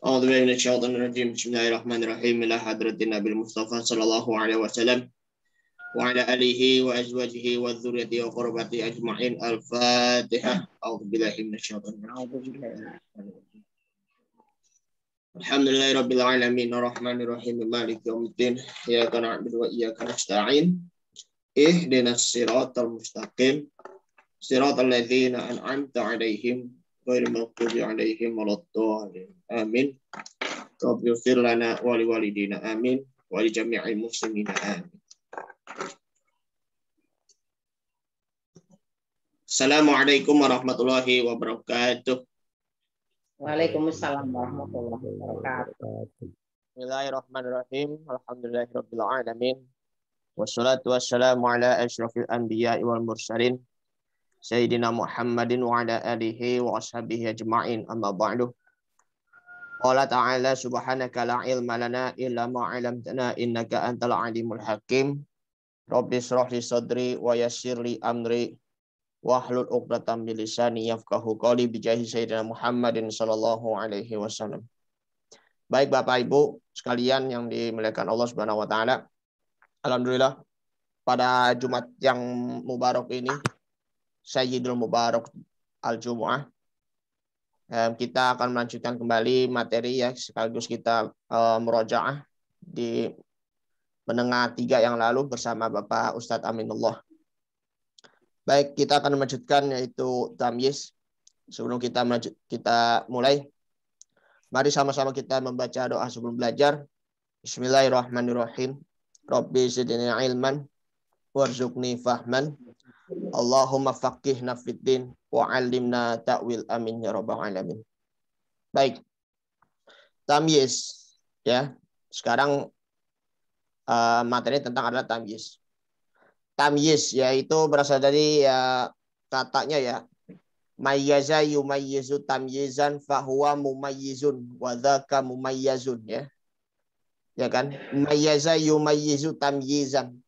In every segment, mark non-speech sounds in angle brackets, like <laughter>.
أعوذ بالله من الشيطان الرجيم بسم الله الرحمن الرحيم إلى حضرة النبي المصطفى صلى الله عليه وسلم وعلى آله وأزواجه وذريته وقربته أجمعين الفاتحة أعوذ بالله من الشيطان الرجيم الحمد لله رب العالمين الرحمن الرحيم مالك يوم الدين إياك نعبد وإياك نستعين اهدنا الصراط المستقيم صراط الذين أنعمت عليهم غير المغضوب عليهم ولا الضالين رب اغفر لنا ولوالدينا ولجميع المسلمين Assalamualaikum warahmatullahi wabarakatuh. Waalaikumsalam warahmatullahi wabarakatuh. Bismillahirrahmanirrahim. Alhamdulillahirabbil alamin. Wassalatu wassalamu ala asyrafil anbiya'i Sayyidina Muhammadin wa ala alihi wa ashabihi ajma'in amma ba'du. Qala ta'ala subhanaka la ilma lana illa ma'alamtana innaka antal alimul hakim. Rabbi syrah li sadri wa yassir li amri. Wahlul uqdatan min lisani yafqahu qawli bijahi Sayyidina Muhammadin sallallahu alaihi wasallam. Baik Bapak Ibu sekalian yang dimuliakan Allah Subhanahu wa taala. Alhamdulillah pada Jumat yang mubarak ini Sayyidul Mubarak Al-Jumu'ah. Kita akan melanjutkan kembali materi ya sekaligus kita uh, merojaah di menengah tiga yang lalu bersama Bapak Ustadz Aminullah. Baik, kita akan melanjutkan yaitu tamyiz. Sebelum kita melanjut, kita mulai, mari sama-sama kita membaca doa sebelum belajar. Bismillahirrahmanirrahim. Rabbi zidni ilman warzuqni fahman Allahumma faqihna fiddin wa alimna ta'wil amin ya rabbal alamin. Baik. Tamyiz ya. Sekarang uh, materi tentang adalah tamyiz. Tamyiz yaitu berasal dari ya, katanya ya mayyaza yumayyizu tamyizan fahuwa mumayyizun wa dzaka mumayyizun ya. Ya kan? Mayyaza yumayyizu tamyizan.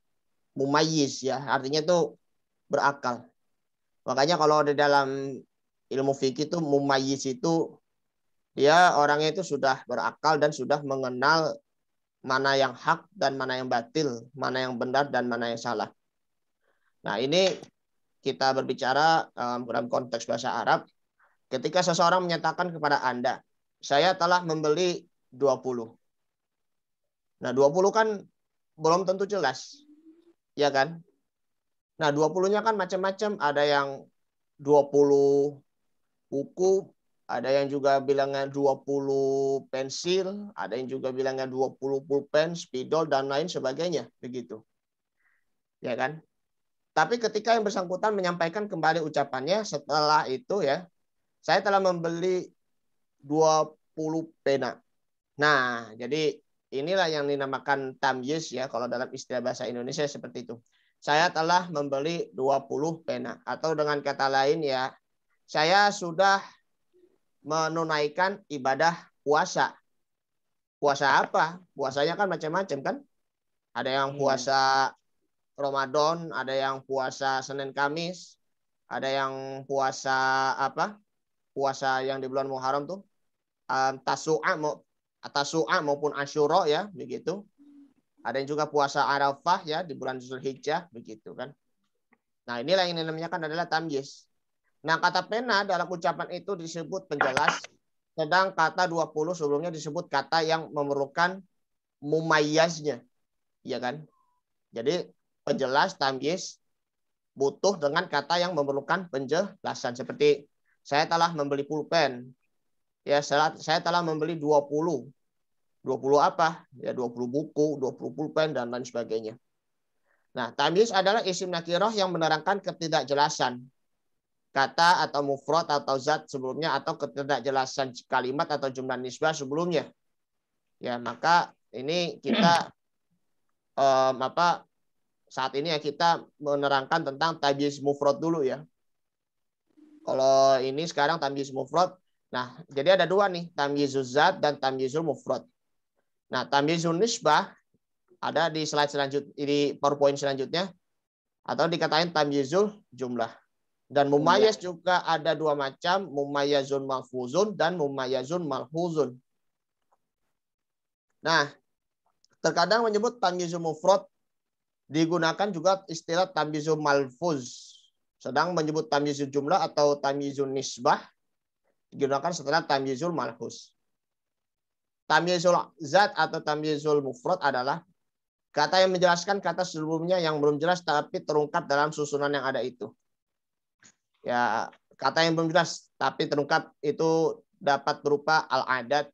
Mumayyiz ya, artinya tuh berakal. Makanya kalau di dalam ilmu fikih itu mumayyiz itu dia orangnya itu sudah berakal dan sudah mengenal mana yang hak dan mana yang batil, mana yang benar dan mana yang salah. Nah, ini kita berbicara um, dalam konteks bahasa Arab. Ketika seseorang menyatakan kepada Anda, saya telah membeli 20. Nah, 20 kan belum tentu jelas. Ya kan? Nah, 20-nya kan macam-macam, ada yang 20 buku, ada yang juga bilangnya 20 pensil, ada yang juga bilangnya 20 pulpen, spidol dan lain sebagainya, begitu. Ya kan? Tapi ketika yang bersangkutan menyampaikan kembali ucapannya setelah itu ya, saya telah membeli 20 pena. Nah, jadi inilah yang dinamakan tamyiz ya kalau dalam istilah bahasa Indonesia seperti itu saya telah membeli 20 pena. Atau dengan kata lain ya, saya sudah menunaikan ibadah puasa. Puasa apa? Puasanya kan macam-macam kan? Ada yang hmm. puasa Ramadan, ada yang puasa Senin Kamis, ada yang puasa apa? Puasa yang di bulan Muharram tuh um, Tasu'a mau Tasu'a maupun Asyura ya, begitu. Ada yang juga puasa Arafah ya di bulan Zulhijjah begitu kan. Nah, inilah yang namanya kan adalah tamyiz. Nah, kata pena dalam ucapan itu disebut penjelas, sedang kata 20 sebelumnya disebut kata yang memerlukan mumayyaznya. Iya kan? Jadi penjelas tamyiz butuh dengan kata yang memerlukan penjelasan seperti saya telah membeli pulpen. Ya, saya telah membeli 20 20 apa? Ya 20 buku, 20 pulpen dan lain sebagainya. Nah, tamyiz adalah isim nakiroh yang menerangkan ketidakjelasan kata atau mufrad atau zat sebelumnya atau ketidakjelasan kalimat atau jumlah nisbah sebelumnya. Ya, maka ini kita um, <clears throat> apa saat ini ya kita menerangkan tentang tamyiz mufrad dulu ya. Kalau ini sekarang tamyiz mufrad. Nah, jadi ada dua nih, tamyizuz zat dan tamyizul mufrad. Nah, tamizun nisbah ada di slide selanjutnya di PowerPoint selanjutnya atau dikatakan tamyizul jumlah. Dan mumayyiz iya. juga ada dua macam, mumayyazun mahfuzun dan mumayyazun malhuzun. Nah, terkadang menyebut tamyizul mufrad digunakan juga istilah tamyizul malfuz. Sedang menyebut tamyizul jumlah atau tamyizul nisbah digunakan setelah tamyizul malhuz. Tamyizul zat atau tamyizul mufrad adalah kata yang menjelaskan kata sebelumnya yang belum jelas tapi terungkap dalam susunan yang ada itu. Ya, kata yang belum jelas tapi terungkap itu dapat berupa al adad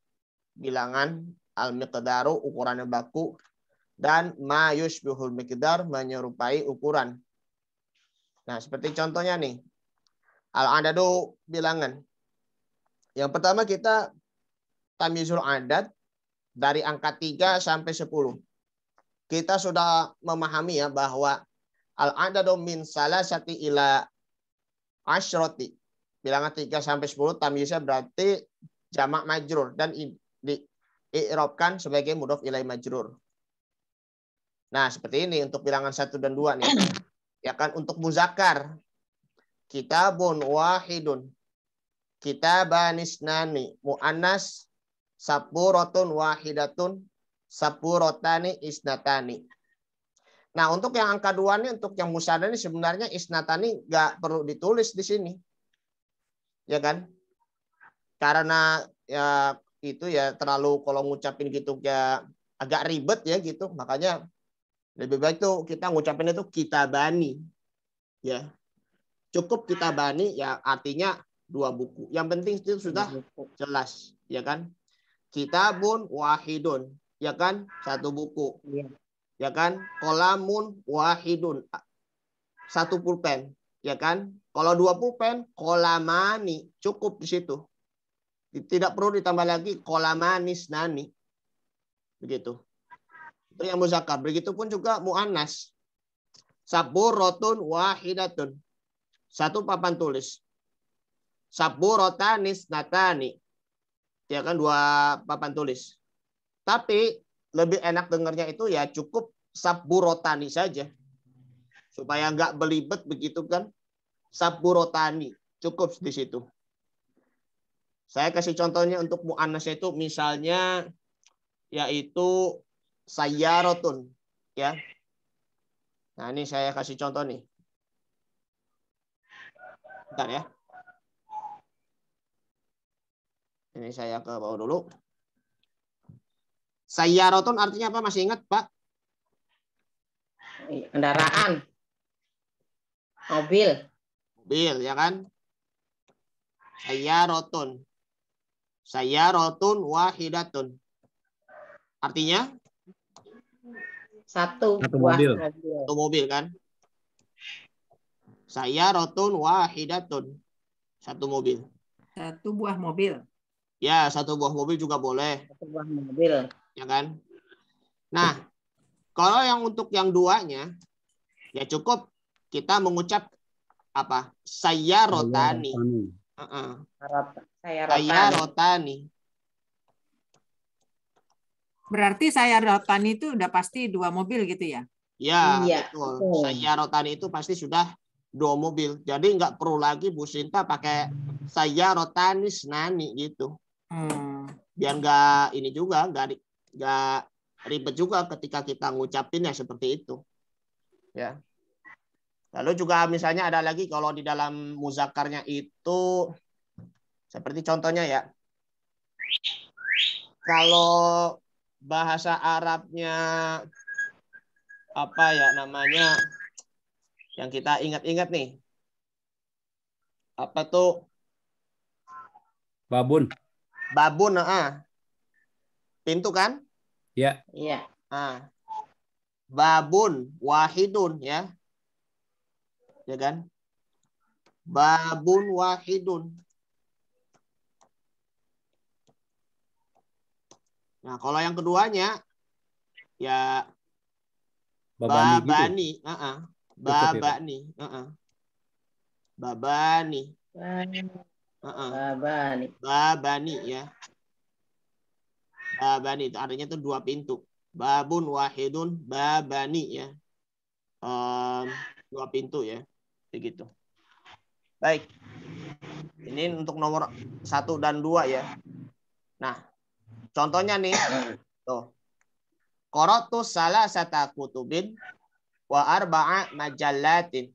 bilangan, al-miqdaru, ukuran yang baku, dan ma yushbihul miqdar, menyerupai ukuran. Nah, seperti contohnya nih. Al-adadu bilangan. Yang pertama kita tamizul adat dari angka 3 sampai 10. Kita sudah memahami ya bahwa al-adadu min salasati ila asyrati. Bilangan 3 sampai 10 tamyiznya berarti jamak majrur dan di i'rabkan sebagai mudhof ilai majrur. Nah, seperti ini untuk bilangan 1 dan 2 nih. Ya kan untuk muzakkar kitabun wahidun kitabanisnani muannas Saburotun wahidatun. Saburotani isnatani. Nah untuk yang angka dua ini, untuk yang musada ini sebenarnya isnatani nggak perlu ditulis di sini. Ya kan? Karena ya itu ya terlalu kalau ngucapin gitu ya agak ribet ya gitu. Makanya lebih baik tuh kita ngucapin itu kita bani. Ya. Cukup kita bani ya artinya dua buku. Yang penting itu sudah jelas, ya kan? Kitabun wahidun, ya kan? Satu buku. Iya. Ya, kan? Kolamun wahidun. Satu pulpen, ya kan? Kalau dua pulpen, kolamani cukup di situ. Tidak perlu ditambah lagi kolamanis nani. Begitu. Itu yang muzakkar. Begitupun juga muannas. rotun wahidatun. Satu papan tulis. Saburotanis natani ya kan dua papan tulis. Tapi lebih enak dengarnya itu ya cukup saburotani saja. Supaya nggak belibet begitu kan. Saburotani cukup di situ. Saya kasih contohnya untuk mu'anasnya itu misalnya yaitu sayarotun ya. Nah, ini saya kasih contoh nih. Bentar ya. Ini saya ke bawah dulu. Saya Sayyaratun artinya apa? Masih ingat, Pak? Iya, kendaraan. Mobil. Mobil, ya kan? Saya saya Sayyaratun wahidatun. Artinya? Satu, Satu buah mobil. mobil. Satu mobil, kan? Sayyaratun wahidatun. Satu mobil. Satu buah mobil. Ya, satu buah mobil juga boleh. Satu buah mobil. Ya kan? Nah, kalau yang untuk yang duanya, ya cukup kita mengucap apa? Saya rotani. Uh -uh. Saya rotani. Berarti saya rotani itu udah pasti dua mobil gitu ya? Ya, iya, betul. betul. Saya rotani itu pasti sudah dua mobil. Jadi nggak perlu lagi Bu Sinta pakai saya rotanis nani gitu. Hmm. Biar nggak ini juga, nggak nggak ribet juga ketika kita ngucapin seperti itu. Ya. Lalu juga misalnya ada lagi kalau di dalam muzakarnya itu seperti contohnya ya. Kalau bahasa Arabnya apa ya namanya yang kita ingat-ingat nih. Apa tuh? Babun. Babun, ah. Pintu kan? Iya. Iya. Ah. Babun wahidun ya. Ya kan? Babun wahidun. Nah, kalau yang keduanya ya babani, babani. Gitu. babani, uh -uh. Babani. Ah, Babani. Babani ya. Babani itu artinya itu dua pintu. Babun wahidun babani ya. Um, dua pintu ya. Begitu. Baik. Ini untuk nomor satu dan dua ya. Nah, contohnya nih. <coughs> Tuh. Korotus salah sata kutubin wa arba'a majallatin.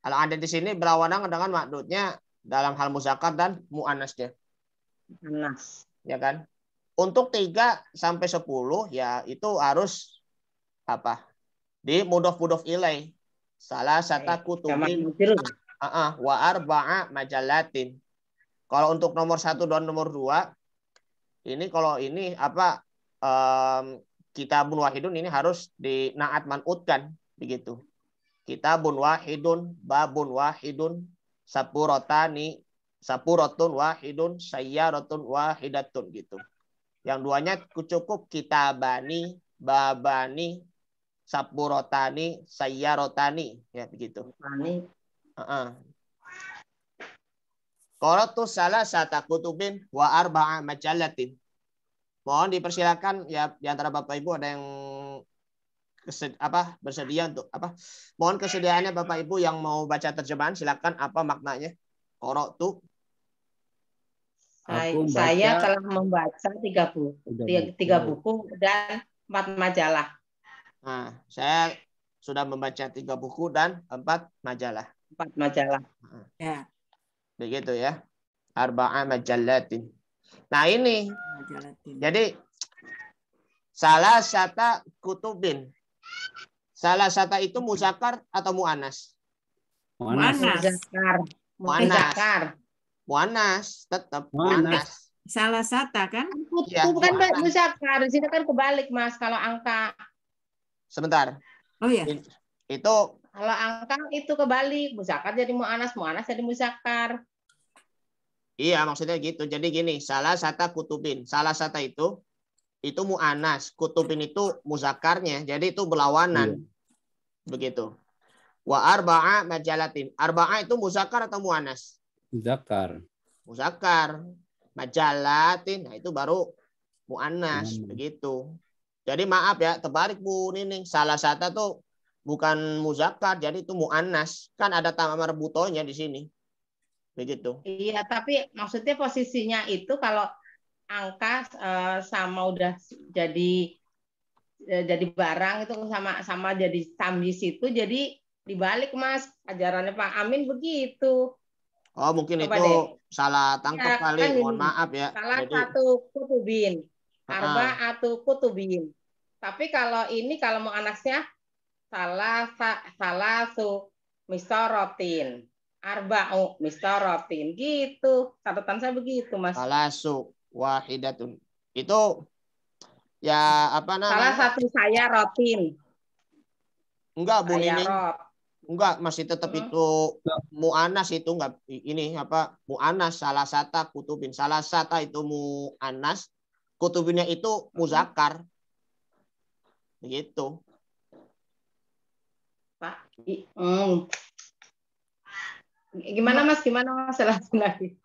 Kalau ada di sini berlawanan dengan maknudnya dalam hal muzakat dan mu'anasnya. Mu'anas. Ya kan? Untuk 3 sampai 10 ya itu harus apa? Di mudof-mudof ilai. Salah satu eh, kutubin uh, wa arba'a majalatin. Kalau untuk nomor satu dan nomor dua, ini kalau ini apa um, bunuh wahidun ini harus di naat manutkan begitu. kita bunuh wahidun, babun wahidun, sapu rotani, sapu rotun wahidun rotun wahidatun gitu. Yang duanya cukup kita bani babani, saya rotani ya begitu. Ani. Uh -uh. tuh salah satu kutubin wa arba'a majalatin. Mohon dipersilakan ya di antara Bapak Ibu ada yang kesed, apa bersedia untuk apa mohon kesediaannya Bapak Ibu yang mau baca terjemahan silakan apa maknanya korok tuh saya telah membaca tiga buku, tiga buku dan empat majalah. Nah, saya sudah membaca tiga buku dan empat majalah. Empat majalah. Nah, ya. Begitu ya. Arba'a majalatin. Nah ini. Jadi salah satu kutubin. Salah satu itu musakar atau muanas? Muanas. Musakar. Muanas. Muanas, tetap muanas. Salah satu kan? Ya, bukan muanas. musakar, di sini kan kebalik Mas kalau angka. Sebentar. Oh iya. Itu kalau angka itu kebalik, musakar jadi muanas, muanas jadi musakar. Iya, maksudnya gitu. Jadi gini, salah satu kutubin. Salah satu itu itu mu'anas, kutubin itu muzakarnya, jadi itu berlawanan. Iya. Begitu. Wa arba'a majalatin. Arba'a itu muzakar atau mu'anas? Muzakar. Muzakar. Majalatin, nah itu baru mu'anas, hmm. begitu. Jadi maaf ya, terbalik Bu Nining. Salah satu tuh bukan muzakar, jadi itu mu'anas. Kan ada tamar butonya di sini. Begitu. Iya, tapi maksudnya posisinya itu kalau angka uh, sama udah jadi uh, jadi barang itu sama sama jadi samjis situ jadi dibalik mas ajarannya Pak Amin begitu. Oh mungkin Coba itu deh. salah tangkap ya, kali, kan, mohon maaf ya. Salah jadi... satu kutubin, arba uh -huh. atau kutubin. Tapi kalau ini kalau mau anaknya salah sa, salah su mistorotin u oh, mistorotin gitu catatan saya begitu mas Salah su wahidatun. Itu ya apa namanya? Salah satu saya rotin. Enggak, Bu Nining. Enggak, masih tetap hmm. itu mu'anas itu enggak ini apa? Mu'anas salah satu kutubin. Salah satu itu mu'anas, kutubinnya itu hmm. muzakar. Begitu. Pak. Hmm. Gimana Mas? Gimana Mas? lagi.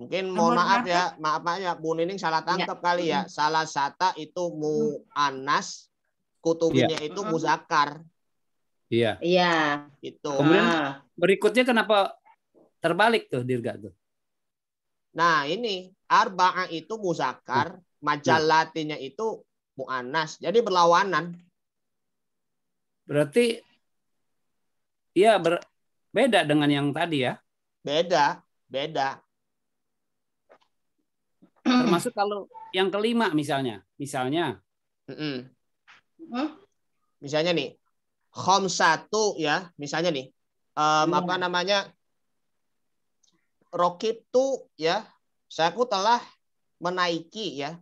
Mungkin mohon maaf ya, maaf maaf ya, Bu Nining salah iya. tangkap ya. kali ya. Salah sata itu mu'anas, kutubnya ya. itu muzakar. Iya. Iya. Itu. Kemudian ah. berikutnya kenapa terbalik tuh Dirga tuh? Nah ini arba'a itu muzakar, mm. majal latinnya itu anas. Jadi berlawanan. Berarti Iya, berbeda dengan yang tadi ya. Beda, beda. Mm. Termasuk kalau yang kelima misalnya, misalnya. Misalnya nih, home satu ya, misalnya nih, um, apa namanya, Rocket tuh ya, saya ku telah menaiki ya.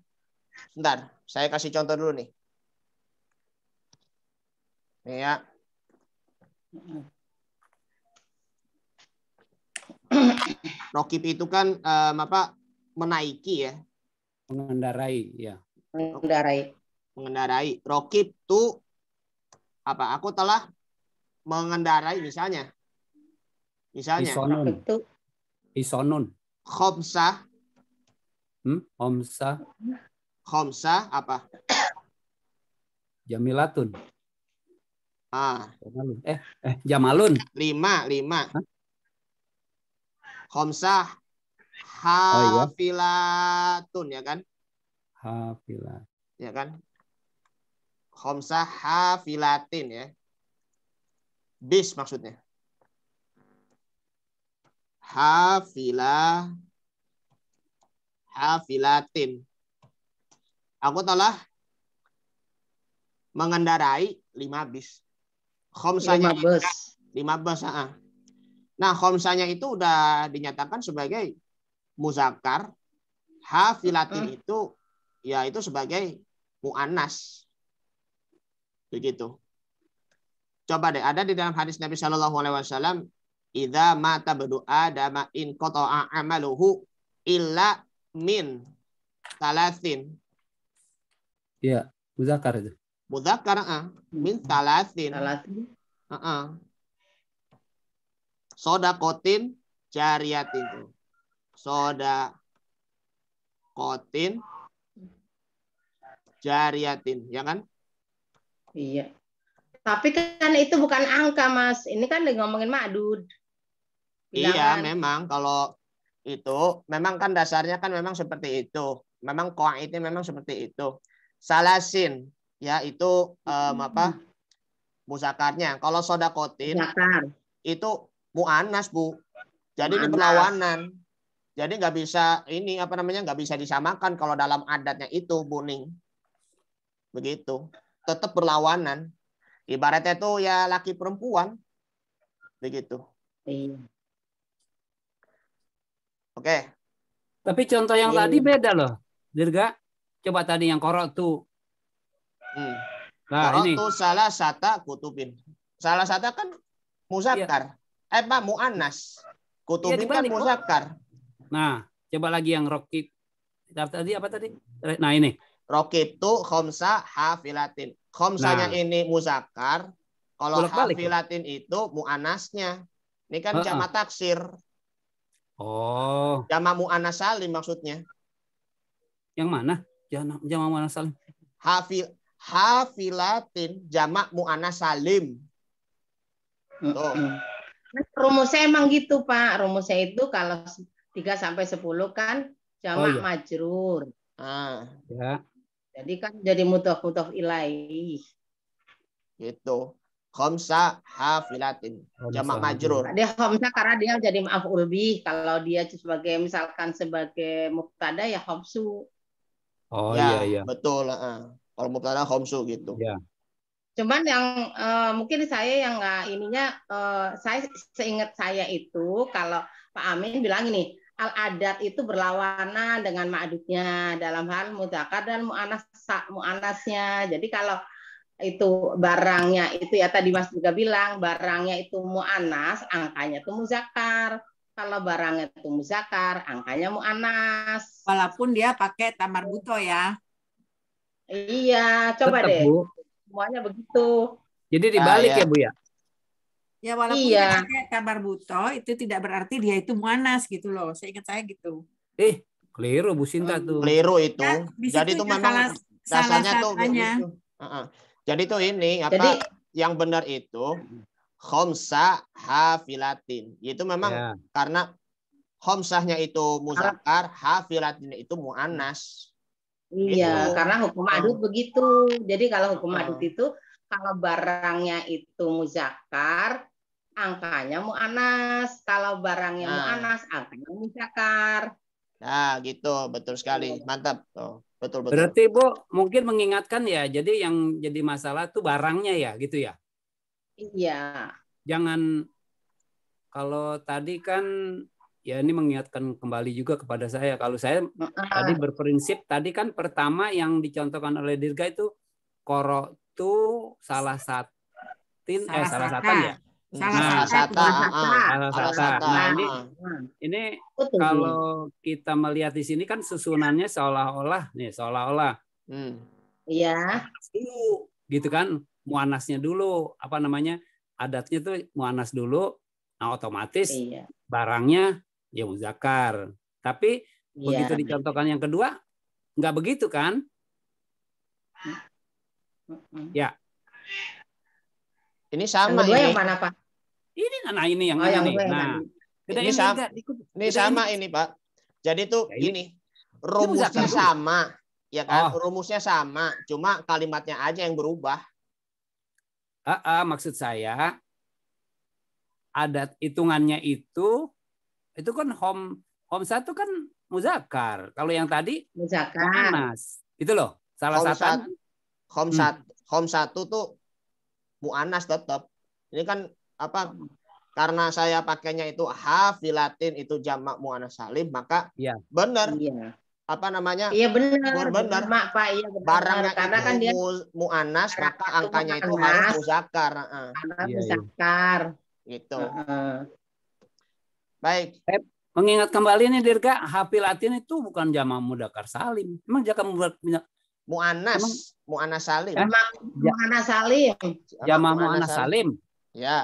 Bentar, saya kasih contoh dulu nih. Nih ya. <clears throat> Rokip itu kan um, apa menaiki ya. Mengendarai, ya. Mengendarai. Mengendarai. Rokib tu apa? Aku telah mengendarai misalnya. Misalnya. Isonun. Isonun. Khomsah. Hmm? Khomsah. Khomsah apa? Jamilatun. Ah. Jamalun. Eh, eh, Jamalun. Lima, lima. Hah? Khomsah hafilatun ya kan? Hafilat. Ya kan? Khomsah hafilatin ya. Bis maksudnya. Hafilah hafilatin. Aku telah mengendarai lima bis. Khomsanya lima bus. Lima bus. Nah, khomsanya itu udah dinyatakan sebagai muzakkar, hafilatin hmm. itu ya itu sebagai mu'anas. Begitu. Coba deh, ada di dalam hadis Nabi Shallallahu Alaihi Wasallam, "Ida mata berdoa dama in kotoa amaluhu illa min talasin." Iya, muzakar itu. Muzakar, uh, ah, min hmm. talasin. Talasin. Uh ah, -uh. Ah. Sodakotin jariatin itu soda kotin jariatin, ya kan? Iya. Tapi kan itu bukan angka, Mas. Ini kan ngomongin madu iya, Bilangan. Iya, memang kalau itu memang kan dasarnya kan memang seperti itu. Memang itu memang seperti itu. Salasin ya itu um, apa? Musakarnya. Kalau soda Musakar. itu muanas, Bu. Jadi di ini berlawanan. Jadi nggak bisa ini apa namanya nggak bisa disamakan kalau dalam adatnya itu buning. Begitu. Tetap berlawanan. Ibaratnya itu ya laki perempuan. Begitu. Iya. Oke. Tapi contoh yang ini. tadi beda loh. Dirga, coba tadi yang korok tuh. Hmm. Nah, korok tuh salah satu kutubin. Salah satu kan iya. muzakkar. Iya. Eh Pak, mu'anas. Iya, kutubin iya, kan muzakkar. Nah, coba lagi yang rokib. Tadi apa tadi? Nah ini. Rokib tuh khomsa hafilatin. Khomsanya nah. ini muzakar. Kalau hafilatin itu mu'anasnya. Ini kan uh -uh. jama taksir. Oh. Jama mu'anas salim maksudnya. Yang mana? Jama, jama mu'anas salim. Hafil, hafilatin jamak mu'anas salim. Tuh. Rumusnya emang gitu Pak. Rumusnya itu kalau 3 sampai 10 kan jamak oh, iya. majrur. Ah. Ya. Jadi kan jadi mutaf mutaf ilaih. Gitu. Khamsa hafilatin. Jamak majrur. Dia khamsa karena dia jadi maaf bih. Kalau dia sebagai misalkan sebagai mubtada ya khamsu. Oh ya, iya iya. Betul, uh. Kalau mubtada khamsu gitu. Ya. Cuman yang uh, mungkin saya yang nggak ininya uh, saya seingat saya itu kalau Pak Amin bilang ini al adat itu berlawanan dengan ma'adudnya dalam hal muzakar dan mu'anas mu'anasnya. Jadi kalau itu barangnya itu ya tadi Mas juga bilang barangnya itu mu'anas, angkanya itu muzakar Kalau barangnya itu muzakar angkanya mu'anas. Walaupun dia pakai tamar buto ya. Iya, coba Tetap, deh. Bu. Semuanya begitu. Jadi ah, dibalik ah, ya. ya Bu ya. Ya walaupun iya. ada kabar buto itu tidak berarti dia itu muanas gitu loh. Saya ingat saya gitu. Eh, keliru Bu Sinta hmm, tuh. Keliru itu. Ya, Jadi itu ya, memang salah, dasarnya tuh. Uh Jadi tuh ini apa Jadi, yang benar itu khomsa hafilatin. Itu memang ya. karena khomsahnya itu muzakkar, hafilatin itu muanas. Iya, gitu. karena hukum adut hmm. begitu. Jadi kalau hukum adut hmm. itu kalau barangnya itu muzakar, angkanya anas. Kalau barangnya nah. anas, angkanya muzakar. Nah, gitu. Betul sekali. Iya. Mantap. Tuh. Oh, betul, betul. Berarti, Bu, mungkin mengingatkan ya, jadi yang jadi masalah tuh barangnya ya, gitu ya? Iya. Jangan, kalau tadi kan, ya ini mengingatkan kembali juga kepada saya. Kalau saya uh -uh. tadi berprinsip, tadi kan pertama yang dicontohkan oleh Dirga itu koro itu salah satu salah eh salah satu ya salah nah, satu salah satu Nah, ini ini kalau kita melihat di sini kan susunannya seolah-olah nih seolah-olah hmm. iya gitu kan muanasnya dulu apa namanya adatnya tuh muanas dulu nah otomatis iya. barangnya ya muzakar tapi iya. begitu dicontohkan yang kedua nggak begitu kan Ya. Ini sama ini. Yang mana Pak? Ini nah, nah ini yang oh, ini. Yang nah, ini, ini sama. Enggak, ini sama ini. Pak. Jadi tuh ya, ini. rumusnya ini sama, ya kan? Oh. Rumusnya sama, cuma kalimatnya aja yang berubah. Uh, uh, maksud saya adat hitungannya itu itu kan home home satu kan muzakar. Kalau yang tadi muzakar. Itu loh. Salah satu Home hmm. satu home satu tuh muanas tetap. Ini kan apa karena saya pakainya itu hafilatin itu jamak muanas salim maka ya. benar. Iya. Apa namanya? Iya benar. Benar. Mak Pak, iya benar. Barangnya karena itu kan dia muanas maka angkanya itu anas, harus muzakar. Heeh. Harus iya, iya. muzakar. Gitu. uh Baik. Mengingat kembali nih Dirga, hafilatin itu bukan jamak mudakar salim. Emang jamak Eh? Ya- ya, Mu'anas. Mu'anas Salim. Anas Mu'anas Salim. Ya. Jamak Mu'anas Salim. Ya.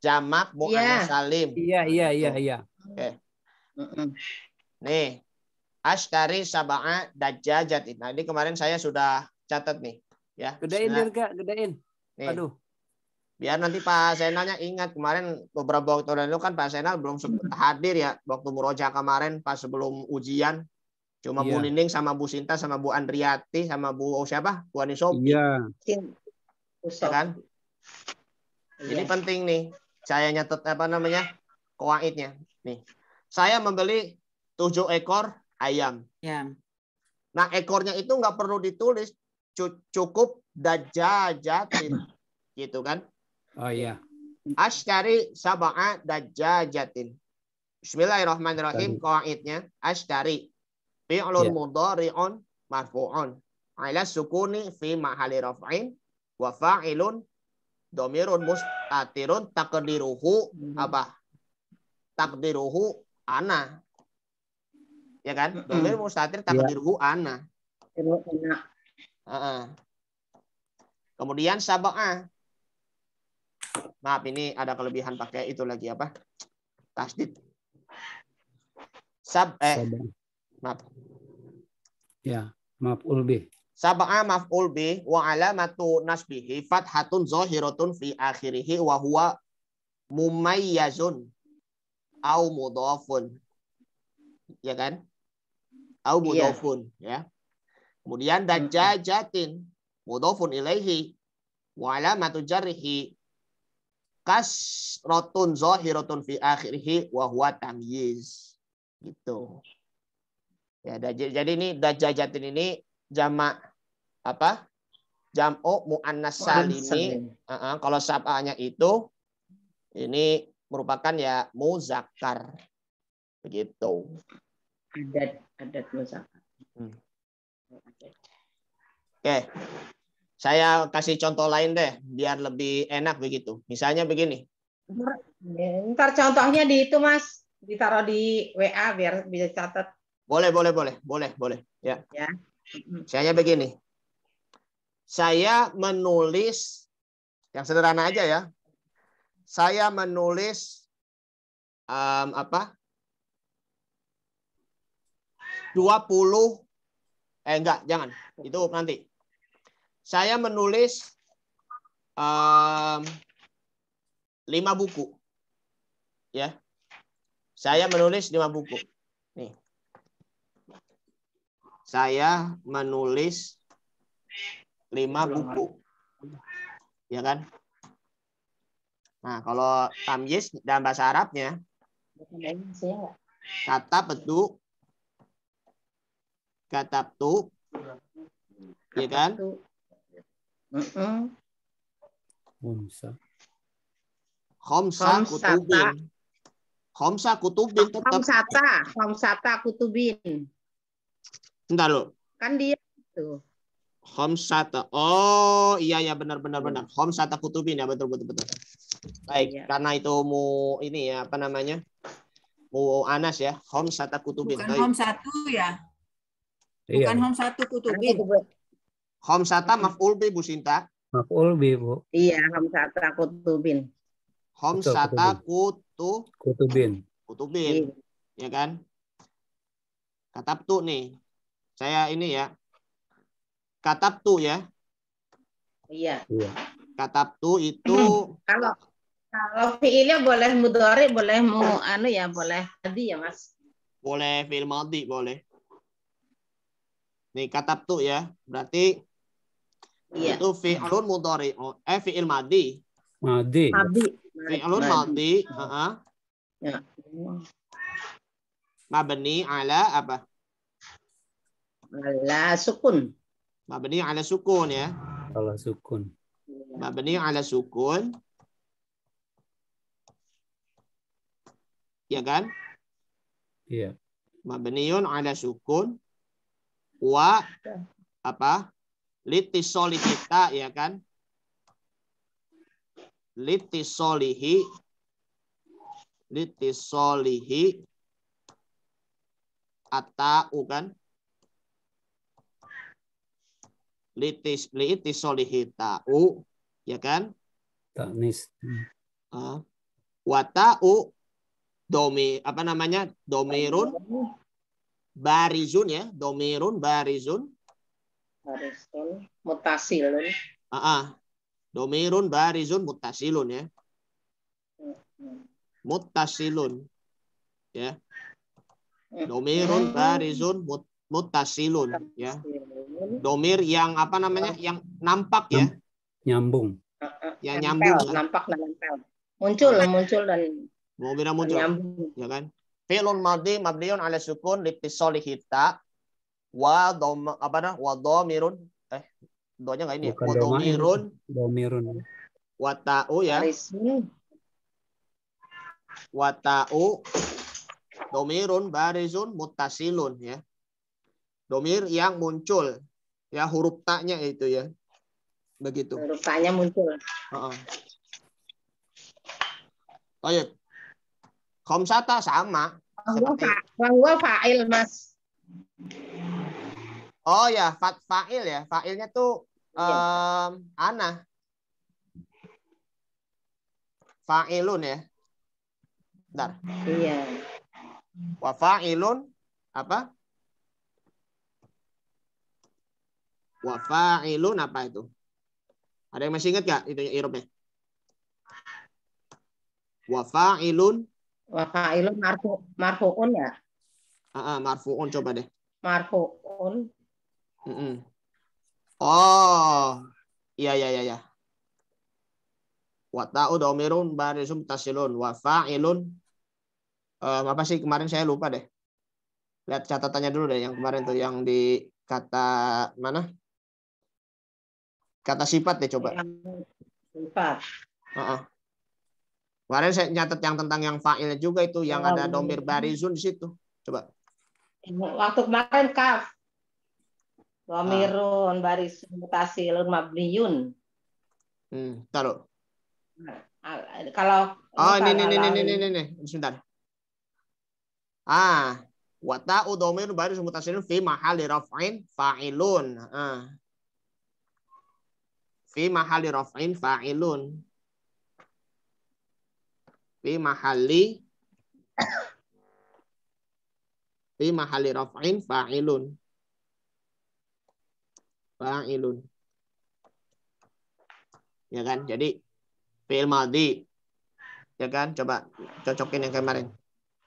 Jamak Mu'anas Anas Salim. Iya, iya, iya, iya. Oke. Nih. Ashtari saba'a Dajjajat. Nah, ini kemarin saya sudah catat nih. Ya. Gedein, nah. Dirga. Gedein. Aduh. Biar nanti Pak Senalnya ingat kemarin beberapa waktu lalu kan Pak Senal belum hadir ya waktu muroja kemarin pas sebelum ujian Cuma iya. Bu Nining sama Bu Sinta sama Bu Andriati sama Bu oh, siapa? Bu Ani Iya. Ya kan? Iya. Ini penting nih. Saya nyatet apa namanya? Koaidnya. Nih. Saya membeli tujuh ekor ayam. Ayam. Nah, ekornya itu nggak perlu ditulis, cukup dajajatin. <coughs> Gitu kan? Oh iya. Ashtari saba'a dajajatin. Bismillahirrahmanirrahim, as Ashtari Fi'lun yeah. mudhari'un marfu'un. Ala sukuni fi mahali raf'in wa fa'ilun domirun mustatirun takdiruhu apa? Takdiruhu ana. Ya kan? Domir mustatir takdiruhu yeah. ana. Uh -uh. Kemudian sabah. Maaf ini ada kelebihan pakai itu lagi apa? Tasdid. Sab eh Maaf. Ya, maaf ulbi. Sab'a maaf ulbi wa alamatu nasbihi fathatun zahiratun fi akhirih wa huwa mumayyazun au mudhafun. Ya kan? Au iya. mudhafun, ya. ya. Kemudian dan hmm. jajatin mudhafun ilaihi wa alamatu jarhi kasrotun zahiratun fi akhirih wa huwa tamyiz. Gitu. Ya, Jadi ini dajajatin ini jamak apa? Jam'u muannas ini, Uh -uh, kalau sab'anya itu ini merupakan ya muzakkar. Begitu. Adat adat muzakkar. Hmm. Oke. Okay. Saya kasih contoh lain deh biar lebih enak begitu. Misalnya begini. Ntar contohnya di itu Mas, ditaruh di WA biar bisa catat. Boleh, boleh, boleh, boleh, boleh. Ya. ya. Saya begini. Saya menulis yang sederhana aja ya. Saya menulis um, apa? 20 eh enggak, jangan. Itu nanti. Saya menulis um, 5 buku. Ya. Saya menulis 5 buku saya menulis lima buku. Ya kan? Nah, kalau tamyiz dalam bahasa Arabnya kata petu kata petu ya kan? Khomsa. Khomsa kutubin. Khomsa kutubin tetap. Khomsata, khomsata kutubin. Entar lo. Kan dia itu. Homsata. Oh, iya ya benar benar benar. Homsata hmm. kutubin ya betul betul betul. Baik, iya. karena itu mu ini ya apa namanya? Mu Anas ya. Homsata kutubin. Bukan hom satu ya. Iya. Bukan hom satu kutubin. Homsata maf'ul bi Bu Sinta. Maf'ul bi Bu. Iya, homsata kutubin. Homsata kutu kutubin. Kutubin. Iya. Ya kan? Kata tuh nih, saya ini ya. tu ya. Iya. Iya. tu itu <clears throat> kalau kalau fiilnya boleh mudori boleh mu anu ya, boleh tadi ya, Mas. Boleh fiil madhi, boleh. Nih tu ya. Berarti iya. itu fiilun mudori oh, Eh fiil madhi. Madhi. Madhi. mati ah heeh. Ya. Mabni ala apa? Ala sukun. Mabni ala sukun ya. Ala sukun. Mabni ala sukun. Ya kan? Iya. Mabniun ala sukun. Wa apa? Litisoli kita ya kan? Litisolihi. Litisolihi. Atau kan? litis litis solihita u ya kan taknis uh, ah. wata'u domi apa namanya domirun barizun ya domirun barizun barizun mutasilun ah uh -uh. domirun barizun mutasilun ya mutasilun ya mm-hmm. domirun barizun mut mutasilun ya. Domir yang apa namanya? yang nampak ya. Nyambung. Ya nyambung. Nampel, ya. Nampak dan nempel. Muncul, nah. muncul dan domir muncul. Nyambung. Ya kan? Fi'lun madhi mabniun ala sukun litisali solihita wa dom apa nah? wa domirun eh doanya enggak ini ya. Wa domirun. Domirun. Wa ta'u ya. Wa ta'u domirun barizun mutasilun ya domir yang muncul ya huruf taknya itu ya begitu huruf taknya muncul uh -uh. Toyib. Komsata sama. Bangwa fa'il, Mas. Oh ya, fa fa'il ya. Fa'ilnya tuh um, ana. Fa'ilun ya. Bentar. Iya. Wa fa'ilun apa? wafailun Ilun apa itu? Ada yang masih ingat gak itu irobnya? Wafa Wafailun Wafa Ilun marfu marfuun ya? Ah, uh, uh, marfuun coba deh. Marfuun. Mm -mm. Oh, iya iya iya. iya. Wa domirun barisum tasilun. wafailun. Uh, apa sih kemarin saya lupa deh. Lihat catatannya dulu deh yang kemarin tuh yang di kata mana? Kata sifat deh coba. Sifat. Uh -uh. Kemarin saya nyatet yang tentang yang fa'il juga itu yang oh, ada iya. domir barizun di situ. Coba. Waktu kemarin kaf. Domirun baris ah. barizun mutasilun mabliyun. Hmm, taruh. Nah, kalau Oh, ini ini ini ini ini ini sebentar. Ah, wata'u domirun barizun mutasilun fi mahali raf'in fa'ilun. Ah. Fi mahali raf'in fa'ilun. Fi mahali Fi mahali raf'in fa'ilun. Fa'ilun. Ya kan? Jadi fi'il madhi. Ya kan? Coba cocokin yang kemarin.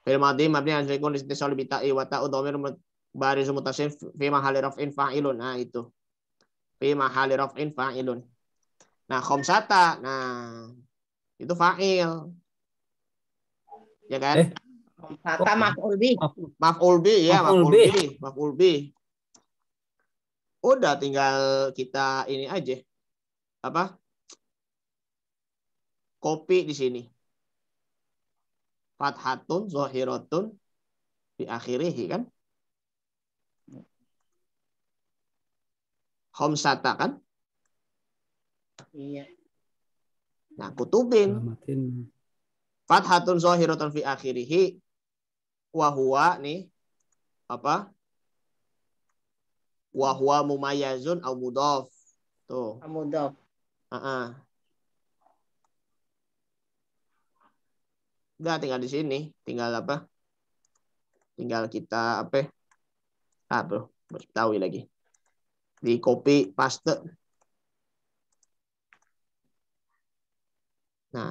Fi'il madhi mabni al Disini soal bi ta'i wa ta'u dhamir baris mutasil fi mahali raf'in fa'ilun. Nah, itu. Fi mahali raf'in fa'ilun. Nah, khomsata. Nah, itu fa'il. Ya kan? Eh. Khomsata maf'ul bi. Maf'ul bi ya, maf'ul bi, maf'ul bi. Udah tinggal kita ini aja. Apa? Kopi di sini. Fathatun, zohirotun, di kan? Khomsata kan? Iya. Nah, kutubin. Fathatun zahiratun fi akhirih wa huwa nih apa? Wa huwa mumayyazun au mudhaf. Tuh. Mudhaf. Uh -uh. Udah tinggal di sini, tinggal apa? Tinggal kita apa? Ah, bro, tahu lagi. Di copy paste. Nah,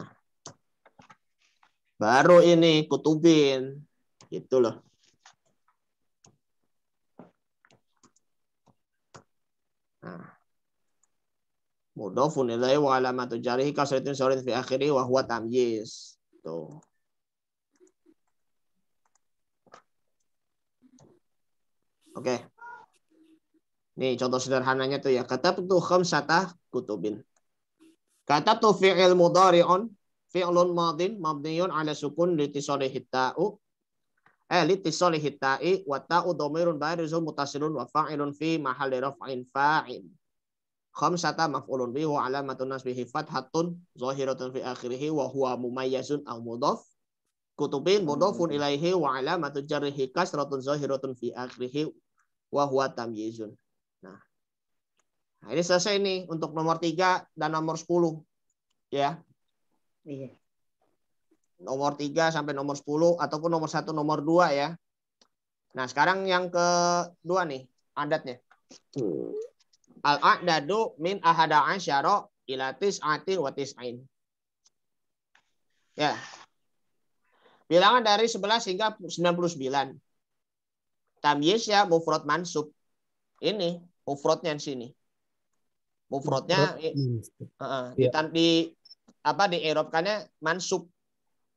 baru ini kutubin. Gitu loh. Nah. Mudofun ilai wa alamatu jarihi kasratin sorin fi akhiri wa huwa tamyiz. Tuh. Oke. Okay. Nih contoh sederhananya tuh ya. Kata tuh khamsatah kutubin. Kata tu fi'il mudhari'un fi'lun madin mabniun ala sukun litisolihi ta'u eh litisolihi ta'i wa ta'u domirun barizu mutasilun wa fa'ilun fi mahali raf'in fa'il. Khamsata maf'ulun bihu ala alamatun nasbihi fathatun zahiratun fi akhirihi wa huwa mumayyazun al mudhaf kutubin mudhafun hmm. ilaihi wa alamatu jarrihi kasratun zahiratun fi akhirihi wa huwa tamyizun. Nah, Nah, ini selesai nih untuk nomor 3 dan nomor 10. Ya. Iya. Nomor 3 sampai nomor 10 ataupun nomor 1, nomor 2 ya. Nah, sekarang yang ke dua nih adatnya. Al-a'dadu min ahada asyara ila tis'ati wa tis'in. Ya. Bilangan dari 11 hingga 99. Tamyiz ya mufrad mansub. Ini mufradnya di sini mufrodnya uh, yeah. di, apa di Eropkannya mansub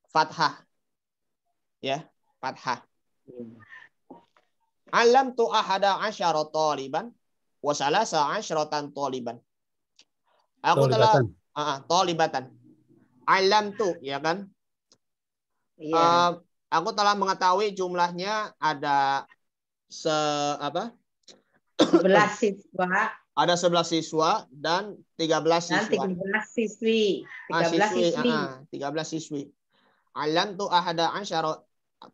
fathah ya fathah hmm. alam tu ahada asyarat taliban wa sa asyaratan taliban aku telah uh, talibatan alam tu ya kan yeah. Iya. uh, aku telah mengetahui jumlahnya ada se apa? 11 siswa ada 11 siswa dan 13 siswa. Dan 13 siswi. 13 ah, siswi. siswi. Ah, 13 ah, siswi. Alam tu ahada asyara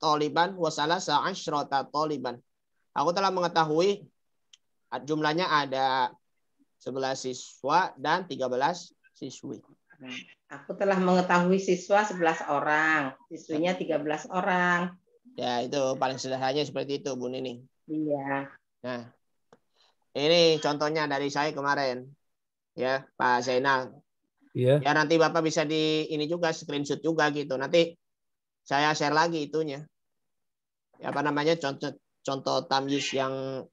taliban wa salasa asyrata taliban. Aku telah mengetahui ah, jumlahnya ada 11 siswa dan 13 siswi. Hmm. Aku telah mengetahui siswa 11 orang, siswinya 13 ya. orang. Ya, itu paling sederhananya seperti itu, Bu Nini. Iya. Nah, ini contohnya dari saya kemarin. Ya, Pak Zainal. Iya. Ya nanti Bapak bisa di ini juga screenshot juga gitu. Nanti saya share lagi itunya. Ya, Apa namanya contoh contoh tamyiz yang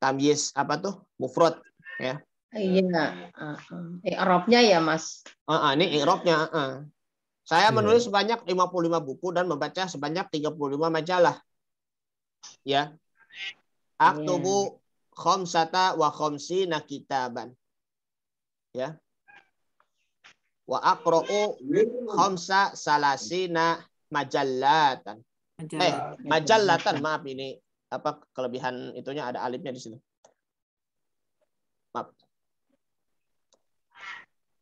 tamyiz apa tuh? mufrad ya. Iya. Uh, uh. ya, Mas. Uh, uh, ini Eropnya. Uh. Uh-uh. Saya yeah. menulis sebanyak 55 buku dan membaca sebanyak 35 majalah. Ya. Aktubu iya khomsata wa khamsina kitaban. Ya. Wa aqra'u khamsa salasina majallatan. Eh, majallatan. Eh, majallatan, maaf ini apa kelebihan itunya ada alifnya di situ. Maaf.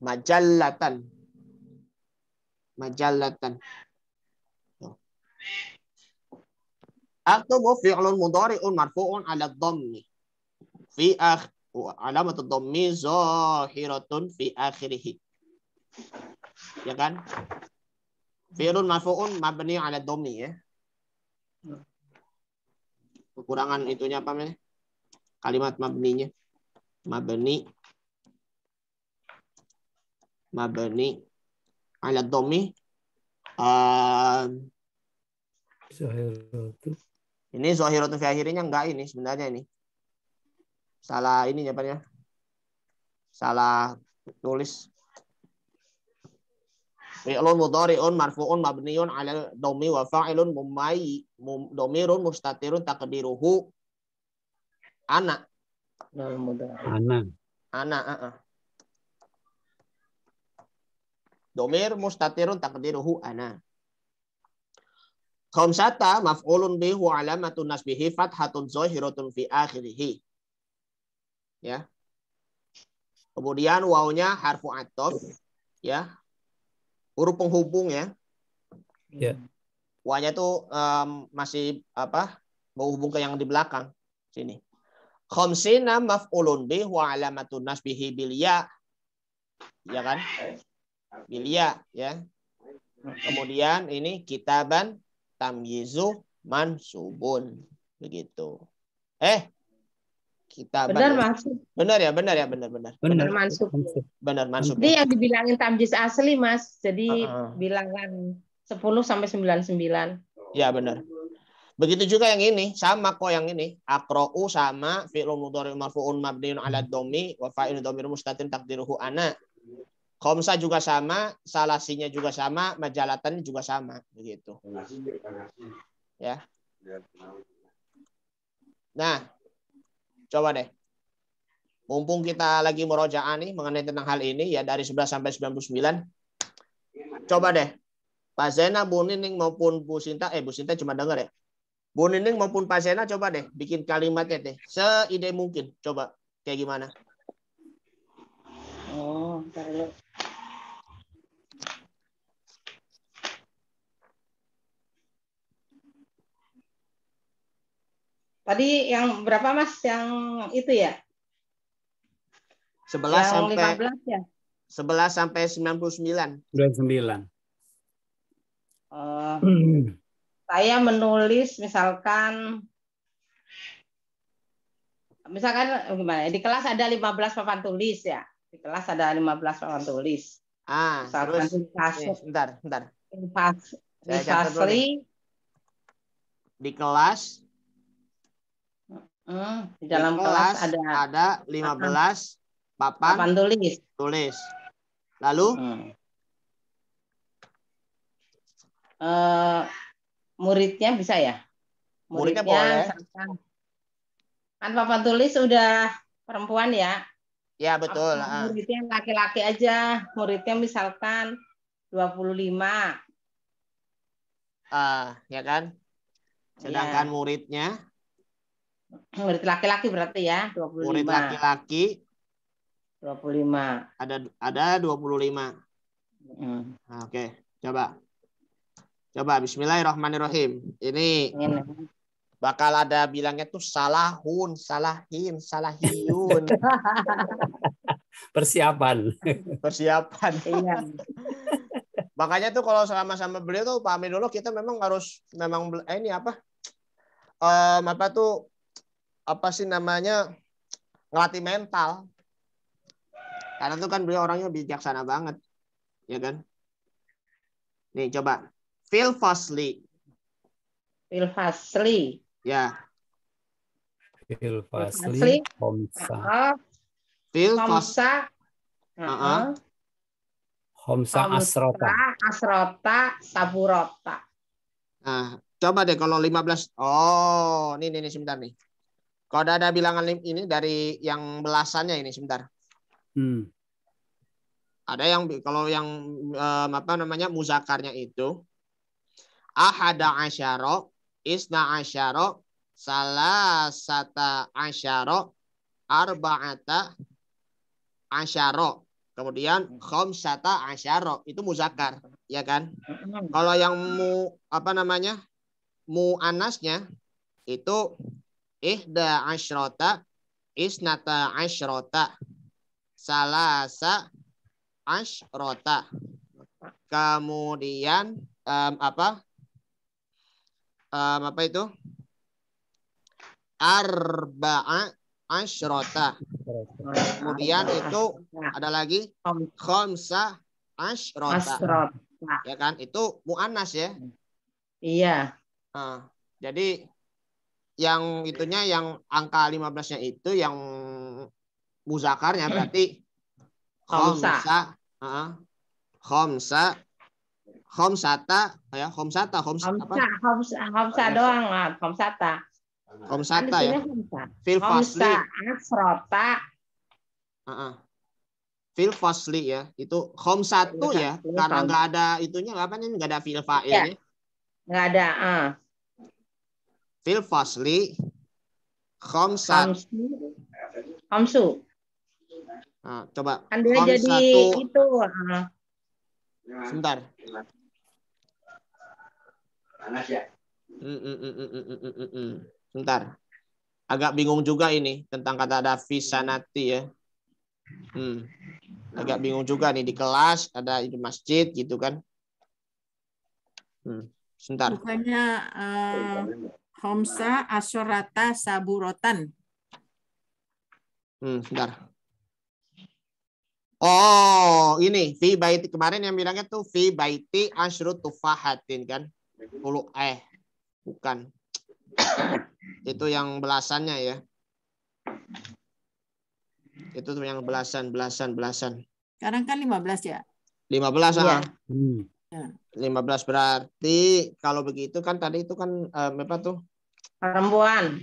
Majallatan. Majallatan. Aktubu fi'lun mudariun marfu'un 'ala dhammi fi akh alamat dhammi zahiratun fi akhirih. Ya kan? Fi'lun marfu'un mabni ala dhammi ya. Kekurangan itunya apa namanya? Kalimat mabninya. Mabni mabni ala dhammi uh, Ini zahiratun fi akhirnya enggak ini sebenarnya ini salah ini ya Pak ya. Salah tulis. Fi'lun mudhari'un marfu'un mabniun 'ala domi wa fa'ilun mumai domirun mustatirun takdiruhu anak. Anak. Anak, uh Domir mustatirun takdiruhu ana. Khamsata maf'ulun bihu alamatun nasbihi fathatun zahiratun fi akhirihi ya. Kemudian wawnya harfu atof, ya. Huruf penghubung ya. Ya. Yeah. Wanya itu um, masih apa? Menghubung ke yang di belakang sini. Khamsina maf'ulun bih wa alamatun nasbihi bil ya. Ya kan? Bil ya, ya. Kemudian ini kitaban tamyizu mansubun. Begitu. Eh, kita benar masuk benar ya benar ya benar benar benar masuk benar masuk jadi ya. yang dibilangin tamjiz asli mas jadi uh -uh. bilangan 10 sampai 99 ya benar begitu juga yang ini sama kok yang ini akro'u sama filumudori mudhari marfu'un mabniun ala hmm. domi wa domir mustatin takdiruhu anak Komsa juga sama, salasinya juga sama, majalatan juga sama, begitu. Ya. Nah, Coba deh. Mumpung kita lagi merojaan nih mengenai tentang hal ini ya dari 11 sampai 99. Coba deh. Pak Zena, Bu Nining maupun Bu Sinta, eh Bu Sinta cuma dengar ya. Bu Nining maupun Pak Zena coba deh bikin kalimatnya deh. Seide mungkin. Coba kayak gimana? Oh, bentar Tadi yang berapa Mas yang itu ya? 11 yang sampai 15 ya. 11 sampai 99. 99. Uh, saya menulis misalkan misalkan eh, gimana ya? di kelas ada 15 papan tulis ya. Di kelas ada 15 papan tulis. Ah, misalkan terus infasri, iya, bentar, bentar. Infas, infasri, di kelas Hmm, di dalam di kelas, kelas ada ada 15 papan, papan, papan tulis. Tulis. Lalu hmm. uh, muridnya bisa ya? Muridnya, muridnya boleh. kan papan tulis udah perempuan ya? Ya, betul. Ah. muridnya laki-laki aja. Muridnya misalkan 25. puluh uh, ya kan? Sedangkan ya. muridnya murid <clears throat> laki-laki berarti ya 25. Murid laki-laki 25. Ada ada 25. Hmm. Nah, oke, okay. coba. Coba bismillahirrahmanirrahim. Ini Ini. bakal ada bilangnya tuh salahun, salahin, salahiyun. <laughs> Persiapan. Persiapan. Iya. <laughs> Makanya tuh kalau sama-sama beliau tuh pahami dulu kita memang harus memang eh, ini apa? Um, apa tuh apa sih namanya ngelatih mental. Karena itu kan beliau orangnya bijaksana banget, ya kan? Nih coba feel fastly feel fastly Ya. Phil fastly Homsa. feel Homsa. Uh -huh. Homsa Asrota. Asrota Saburota. Nah, coba deh kalau 15. Oh, ini ini sebentar nih. Kalau ada ada bilangan ini dari yang belasannya ini sebentar. Hmm. Ada yang kalau yang um, apa namanya muzakarnya itu ahada asyaro, isna salah salasata asyaro, arba'ata asyaro. Kemudian khomsata asyaro itu muzakar, ya kan? Hmm. Kalau yang mu apa namanya? mu anasnya itu Ihda asyrota, isnata asyrota, salasa asyrota. Kemudian um, apa? Um, apa itu? Arba'a asyrota. Kemudian itu ada lagi khomsa asyrota. Ya kan? Itu muannas ya? Iya. Nah, jadi yang itunya yang angka 15-nya itu yang muzakarnya hmm. berarti khomsa. Khomsa. Khomsata homsata ya khomsata, homsata apa homsata doang lah Khomsata homsata kan ya fil fasli asrota fil fasli ya itu satu ya karena nggak ada itunya apa nih nggak ada fil ya nggak ada ah fil fasli khamsat khamsu nah, coba Anda jadi satu. itu sebentar panas ya hmm, hmm, hmm, sebentar agak bingung juga ini tentang kata ada fisanati ya hmm. agak bingung juga nih di kelas ada di masjid gitu kan hmm. sebentar bukannya uh, Homsa asorata saburotan. Hmm, sebentar. Oh, ini fi baiti kemarin yang bilangnya tuh fi baiti asyru tufahatin kan? Puluh eh bukan. <coughs> Itu yang belasannya ya. Itu tuh yang belasan, belasan, belasan. Sekarang kan 15 ya? 15 ya. Ah. Hmm. 15 ya. berarti kalau begitu kan tadi itu kan eh, apa tuh? perempuan.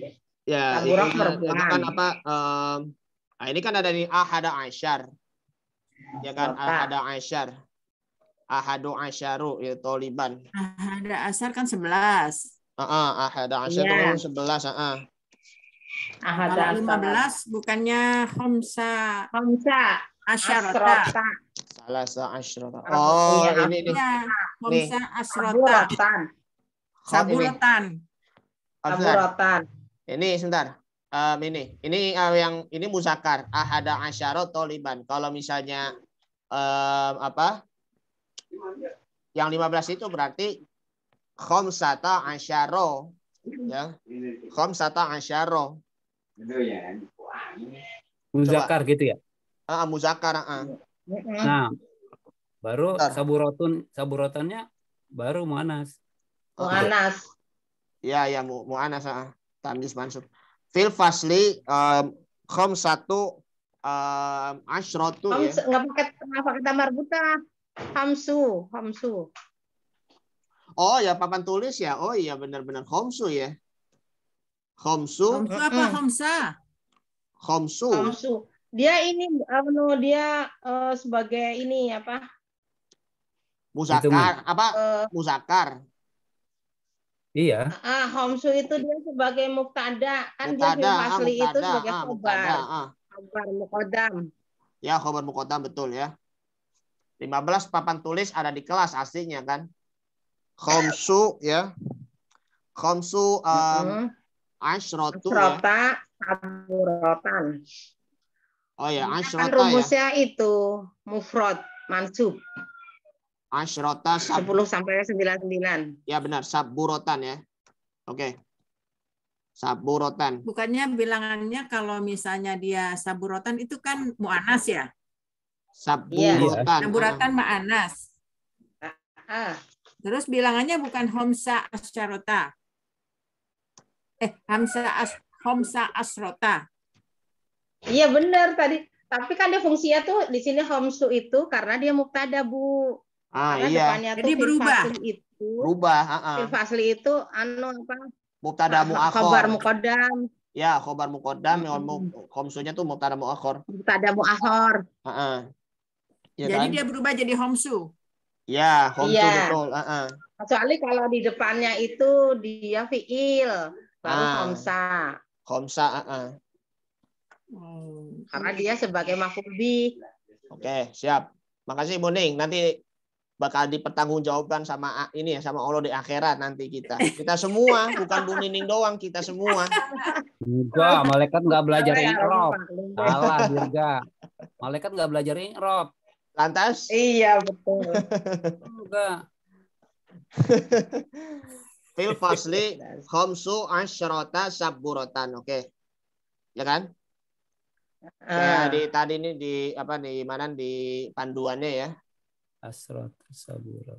Ya, ini ya, perempuan. Kan apa? Um, nah ini kan ada nih ahada ashar Ya kan Sota. ahada asyar. Ahadu itu ya toliban. Ahada ashar kan sebelas. Ah, uh -uh, ahada asyar ya. itu kan sebelas. Ah. Uh Ahada lima belas bukannya Homsa. Homsa. salah sa asharota iya, Oh, ya, ini ini. Ya, Homsa sabulatan, Kamuratan. Ini sebentar. Um, ini ini uh, yang ini musakar ada asyara toliban kalau misalnya um, apa yang 15 itu berarti khomsata asyaro ya khomsata asyara itu Musakar gitu ya ah uh, ah, muzakar uh. Ah, ah. nah baru Bentar. saburotun saburotannya baru manas. oh, Ya ya mu muanas ah. tamis mansub. Fil fasli um, khom satu um, asyratu ya. nggak pakai enggak pakai tamar buta. Hamsu, hamsu. Oh ya papan tulis ya. Oh iya benar-benar khomsu ya. Khomsu. Khomsu apa Khomsa. Khomsu. Khomsu. Dia ini anu dia uh, sebagai ini apa? Musakar apa? Uh, e, Musakar. Iya. Ah, homsu itu dia sebagai muktada, kan muktada, dia di ah, itu sebagai ah, khobar. Ah. Khobar mukodam. Ya, khobar mukodam betul ya. 15 papan tulis ada di kelas aslinya kan. Khomsu ya. Khomsu um, ashrotu ya. Amurotan. Oh ya, kan asrota ya. rumusnya itu mufrod mansub. Asyrota sab... 10 sampai 99. Ya benar, saburotan ya. Oke. Okay. Saburotan. Bukannya bilangannya kalau misalnya dia saburotan itu kan mu'anas ya? Saburotan. Iya. Saburotan ma'anas. Terus bilangannya bukan homsa asyrota. Eh, hamsa as, homsa asrota. Iya benar tadi. Tapi kan dia fungsinya tuh di sini homsu itu karena dia muktada, Bu. Ah, Karena iya. Jadi berubah. itu berubah, Uh Uh -uh. itu anu apa? Mubtada muakhor. Khobar muqaddam. Ya, khobar muqaddam ya, hmm. homsunya tuh mubtada muakhor. Mubtada Uh Heeh. Ya jadi kan? dia berubah jadi homsu. Ya, homsu yeah. betul, heeh. Uh Kecuali kalau di depannya itu dia fiil, baru uh. Ah. homsa. Homsa, heeh. Hmm. Karena dia sebagai maful Oke, okay, siap. Makasih Bu Ning. Nanti bakal dipertanggungjawabkan sama ini ya sama Allah di akhirat nanti kita. Kita semua bukan Bu Nining doang, kita semua. Juga malaikat nggak belajar iya, iya. Rob Salah <laughs> juga. Malaikat nggak belajar Rob Lantas? Iya betul. Juga. Fil fasli <laughs> khamsu asyrata saburatan. Oke. Ya kan? Ah. ya di tadi ini di apa di mana di panduannya ya hasrat sabura.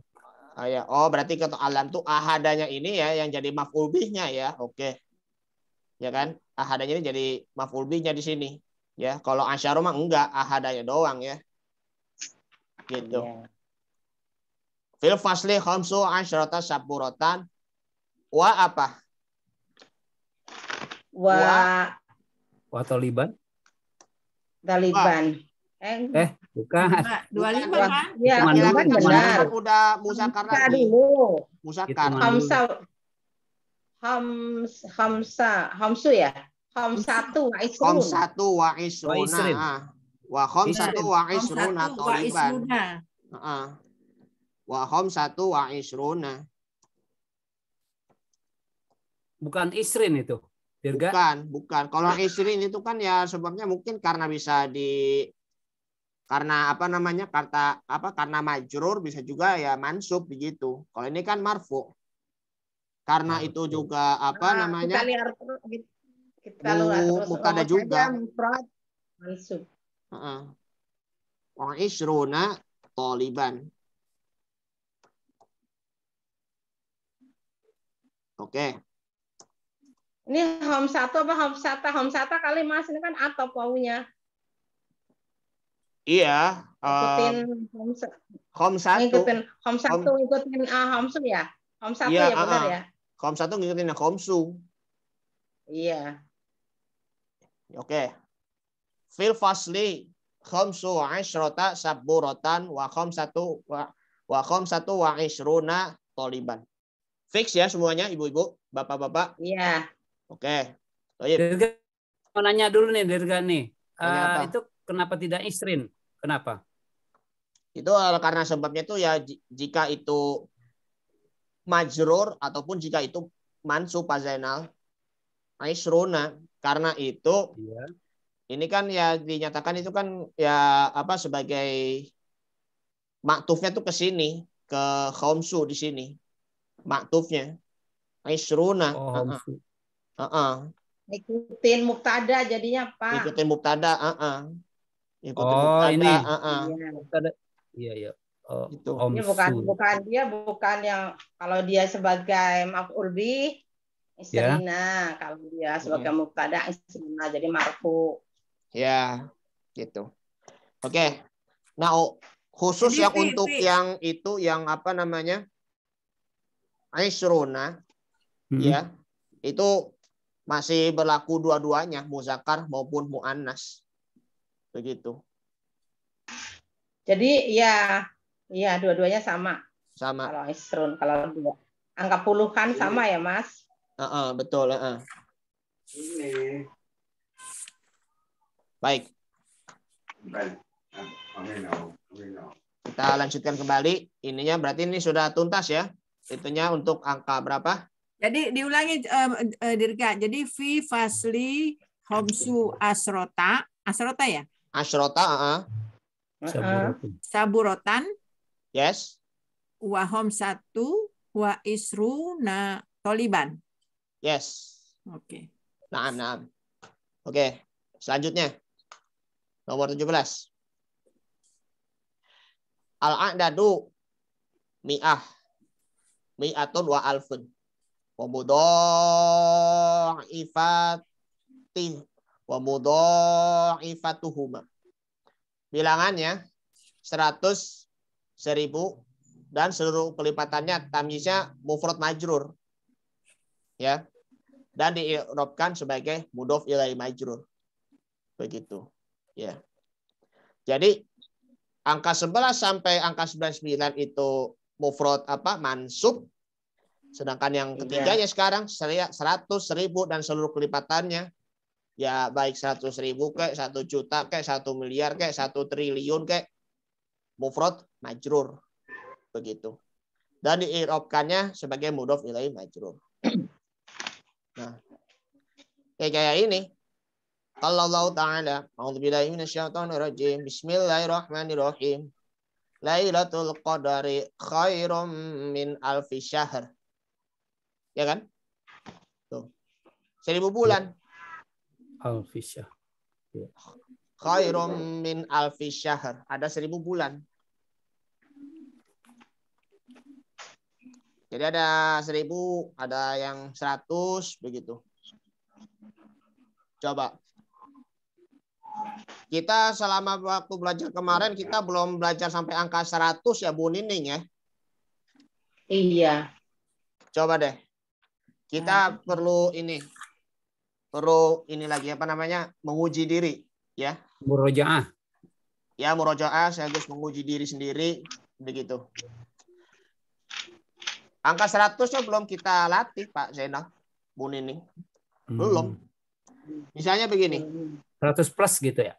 Oh, ya. oh berarti kata alam tuh ahadanya ini ya yang jadi mafulbihnya ya. Oke. Ya kan? Ahadanya ini jadi mafulbihnya di sini. Ya, kalau asyaru mah enggak, ahadanya doang ya. Gitu. Iya. Fil fasli khamsu asyrata saburatan wa apa? Wa wa Taliban. Taliban. eh, eh Bukan. Dua lima kan? Iya, ya, kan benar. Udah musakar Hamsa lagi. dulu. Musakar. Gitu, Hamsa. Hams, Hamsa. Hamsu ya? Hom satu wa isrun. Hom satu wa isruna. Wa hom ah. satu wa isruna toriban. Wa hom ah. satu wa isruna. Bukan isrin itu. Dirga? Bukan, bukan. Kalau isrin itu kan ya sebabnya mungkin karena bisa di karena apa namanya kata apa karena majrur bisa juga ya mansub begitu. Kalau ini kan marfu. Karena itu juga apa nah, namanya? Kita lihat kita lihat juga. Mansub. Heeh. Wa isruna taliban. Oke. Okay. Ini hom apa hamsata hamsata kali mas ini kan atau paunya. Iya. Ikutin uh, home, satu. Ngikutin kom satu, Ikutin, ngikutin uh, ah, homsu ya. kom satu iya, ya benar uh, ya. Kom satu ngikutin homsu. Iya. Oke. Okay. Fil fasli khamsu sabu rotan, wa satu wa wa satu wa rona toliban. Fix ya semuanya ibu-ibu, bapak-bapak. Iya. Oke. Okay. Dirga, mau nanya dulu nih Dirga nih. uh, itu kenapa tidak isrin? Kenapa? Itu eh, karena sebabnya itu ya jika itu majrur ataupun jika itu mansu Pak Zainal. Isruna. Nah, karena itu ya. ini kan ya dinyatakan itu kan ya apa sebagai maktufnya tuh ke sini ke Khomsu di sini maktufnya Isruna. Nah, oh, uh -uh. Uh -uh. Ikutin muktada jadinya Pak. Ikutin muktada, uh -uh. Yang oh ada, ini. Uh -uh. Iya iya. Uh, oh, itu. ini iya, bukan Su. bukan dia bukan yang kalau dia sebagai maf'ul Urbi istrina, iya. yeah. kalau dia sebagai yeah. mukada istrina jadi marfu. Ya, gitu. Oke. Okay. Nah, oh, khusus jadi, yang fi, untuk fi. yang itu yang apa namanya? Aisruna hmm. ya. Itu masih berlaku dua-duanya, muzakar maupun muannas. Begitu. Jadi ya ya dua-duanya sama. Sama. Kalau isrun kalau dua. angka puluhan sama ya, Mas? Uh -uh, betul, uh -uh. Ini. Baik. Baik. Ya ya Kita lanjutkan kembali. Ininya berarti ini sudah tuntas ya. Itunya untuk angka berapa? Jadi diulangi uh, uh, Dirga. Jadi v fasli homsu asrota. Asrota ya? Asrota uh -uh. Saburotan. Yes. Wahom satu, wa isru na toliban. Yes. Oke. Okay. Naam, naam. Oke, okay. selanjutnya. Nomor 17. Al-a'dadu mi'ah. Mi'atun wa alfun. Wa mudha'ifatin wa mudha'ifatuhuma. Bilangannya 100 1000 dan seluruh kelipatannya tamyiznya mufrad majrur. Ya. Dan diirobkan sebagai mudhof ilai majrur. Begitu. Ya. Jadi angka 11 sampai angka 99 itu mufrad apa mansub Sedangkan yang iya. ketiganya ya. sekarang 100, 1000 dan seluruh kelipatannya ya baik seratus ribu kayak satu juta kayak satu miliar kayak satu triliun kayak mufrod majrur begitu dan diirobkannya sebagai mudof ilai majrur nah kayak kayak ini kalau Allah Ta'ala syaitan minasyaitonirrajim Bismillahirrahmanirrahim Lailatul Qadari khairum min alfi syahr Ya kan? Tuh. Seribu bulan. Alfisyah. Ya. Khairum min alfi Ada seribu bulan. Jadi ada seribu, ada yang seratus, begitu. Coba. Kita selama waktu belajar kemarin, kita belum belajar sampai angka seratus ya, Bu Nining ya? Iya. Coba deh. Kita perlu ini, perlu ini lagi apa namanya menguji diri ya murojaah ya murojaah saya harus menguji diri sendiri begitu angka 100 nya belum kita latih Pak Zainal Bu ini hmm. belum hmm. misalnya begini 100 plus gitu ya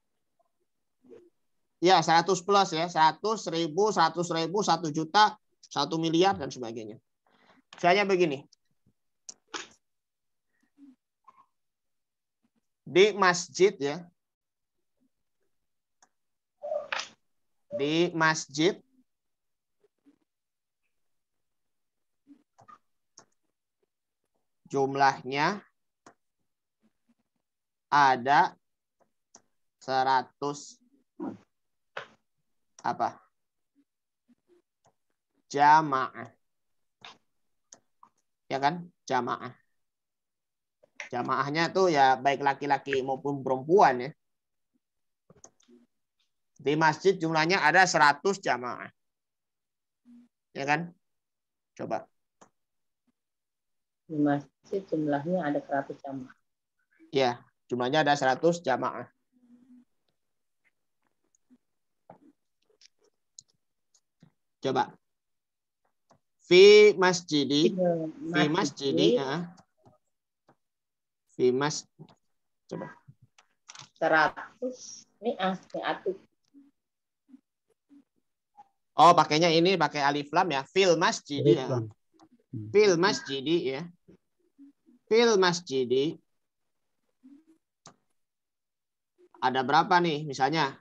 ya 100 plus ya 100 ribu 100 ribu 1 juta 1 miliar dan sebagainya misalnya begini di masjid ya. Di masjid jumlahnya ada 100 apa? Jamaah. Ya kan? Jamaah. Jamaahnya tuh ya baik laki-laki maupun perempuan ya. Di masjid jumlahnya ada 100 jamaah. Ya kan? Coba. Di masjid jumlahnya ada 100 jamaah. Ya, jumlahnya ada 100 jamaah. Coba. Fi masjidi. Fi masjidi. Fi masjidi. Ya ah. Dimas coba. 100 ini ah, ini atu. Oh, pakainya ini pakai alif lam ya. Fil masjid ya. Fil masjid ya. Fil masjid. Ada berapa nih misalnya?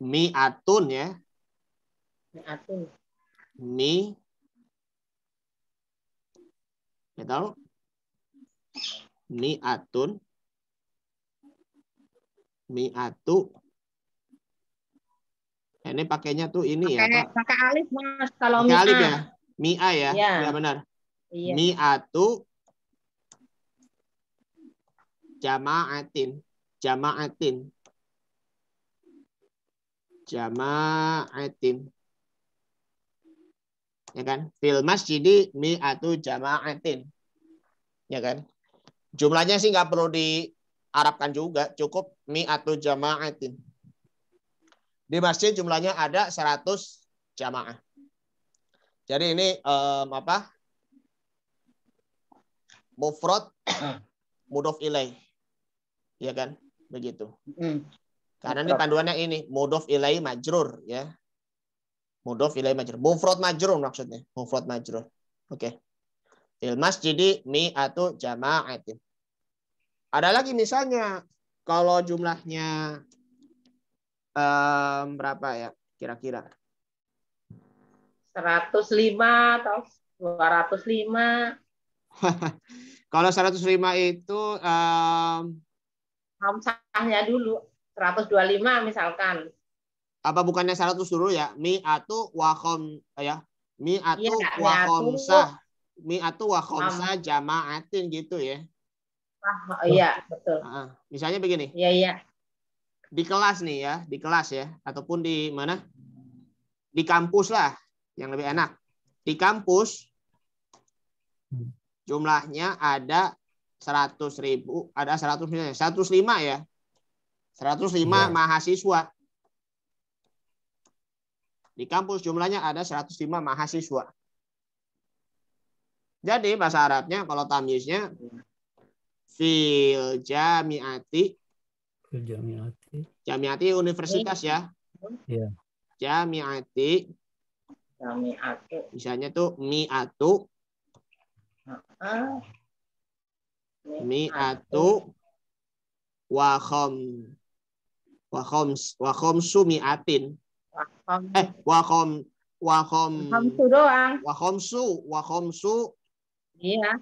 Mi Atun ya. Mi Atun. Mi. Ya tahu? niatun miatu nah, ini pakainya tuh ini ya, pakai, ya pak. pakai alif mas kalau pakai alif ya mia ya ya, ya benar iya. miatu jamaatin jamaatin jamaatin ya kan fil masjid miatu jamaatin ya kan Jumlahnya sih nggak perlu diharapkan juga, cukup mi atau jamaatin. Di masjid jumlahnya ada 100 jamaah. Jadi ini um, apa? Mufrad <coughs> mudof ilai. Ya kan? Begitu. Karena ini panduannya ini mudof ilai majrur ya. Mudof ilai majrur. Mufrad majrur maksudnya. Mufrad majrur. Oke. Okay. Fil masjidi atau jama'atin. Ada lagi misalnya kalau jumlahnya um, berapa ya kira-kira? 105 atau 205. <laughs> kalau 105 itu um, hamsahnya dulu 125 misalkan. Apa bukannya 100 dulu ya? Mi atau wa ya. Mi atau ya, wa Ya, mi'atu wa khomsa jama'atin gitu ya. Ah, oh, iya, betul. Nah, misalnya begini. Iya, iya. Di kelas nih ya, di kelas ya ataupun di mana? Di kampus lah yang lebih enak. Di kampus jumlahnya ada 100 ribu, ada 100 misalnya, 105 ya. 105 ya. mahasiswa di kampus jumlahnya ada 105 mahasiswa. Jadi bahasa Arabnya kalau tamyiznya fil jamiati. Fil jamiati. Jamiati universitas ya. Iya. Jamiati. Jamiati. Misalnya tuh miatu. Miatu Wahom. Wahom. Wahom sumiatin. miatin. Eh, wahom. Wahom. Wahom su doang. Wahom su. Wahom su Iya.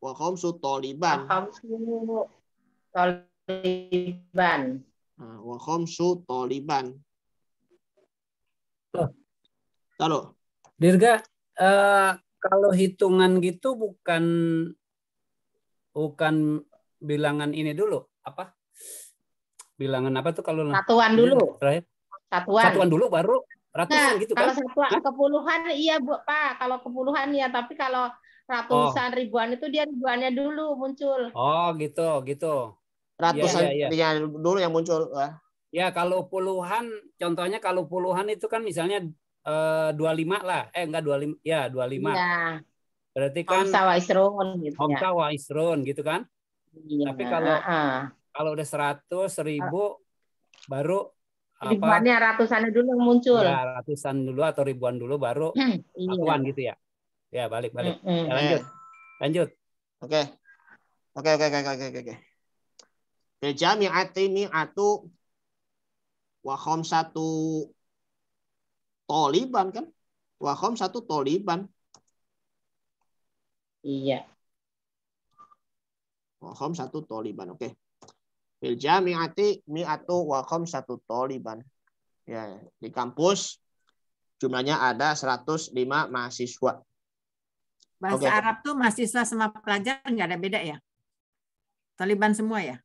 Wakom su taliban. Wakom su taliban. Ah, Wakom su taliban. Lalu. Dirga, uh, kalau hitungan gitu bukan bukan bilangan ini dulu, apa? Bilangan apa tuh kalau satuan dulu. Iya, terakhir? Satuan. Satuan dulu baru ratusan nah, gitu kalau kan? Kalau satuan kepuluhan iya Bu Pak, kalau kepuluhan ya, tapi kalau ratusan oh. ribuan itu dia ribuannya dulu muncul. Oh gitu gitu. Ratusan ya, ya, ya. dulu yang muncul. Wah. Ya. ya kalau puluhan, contohnya kalau puluhan itu kan misalnya eh, dua eh, lima lah, eh enggak dua lima, ya dua lima. Ya. Berarti kan. Homsa wa isrun gitu. Homsa ya. wa isrun gitu kan. Ya. Tapi kalau uh. kalau udah seratus seribu uh. baru ribuannya ratusan ratusannya dulu muncul. Ya, ratusan dulu atau ribuan dulu baru hmm, <clears throat> iya. gitu ya. Ya balik balik. Mm, ya, lanjut. Lanjut. Oke. oke, Oke oke oke oke oke. ati mi atu wa satu toliban kan? Wa satu toliban. Iya. Wa satu toliban. Oke. Okay. ati mi atu wa satu toliban. Ya, di kampus jumlahnya ada 105 mahasiswa. Bahasa okay. Arab tuh mahasiswa sama pelajar nggak ada beda ya? Taliban semua ya?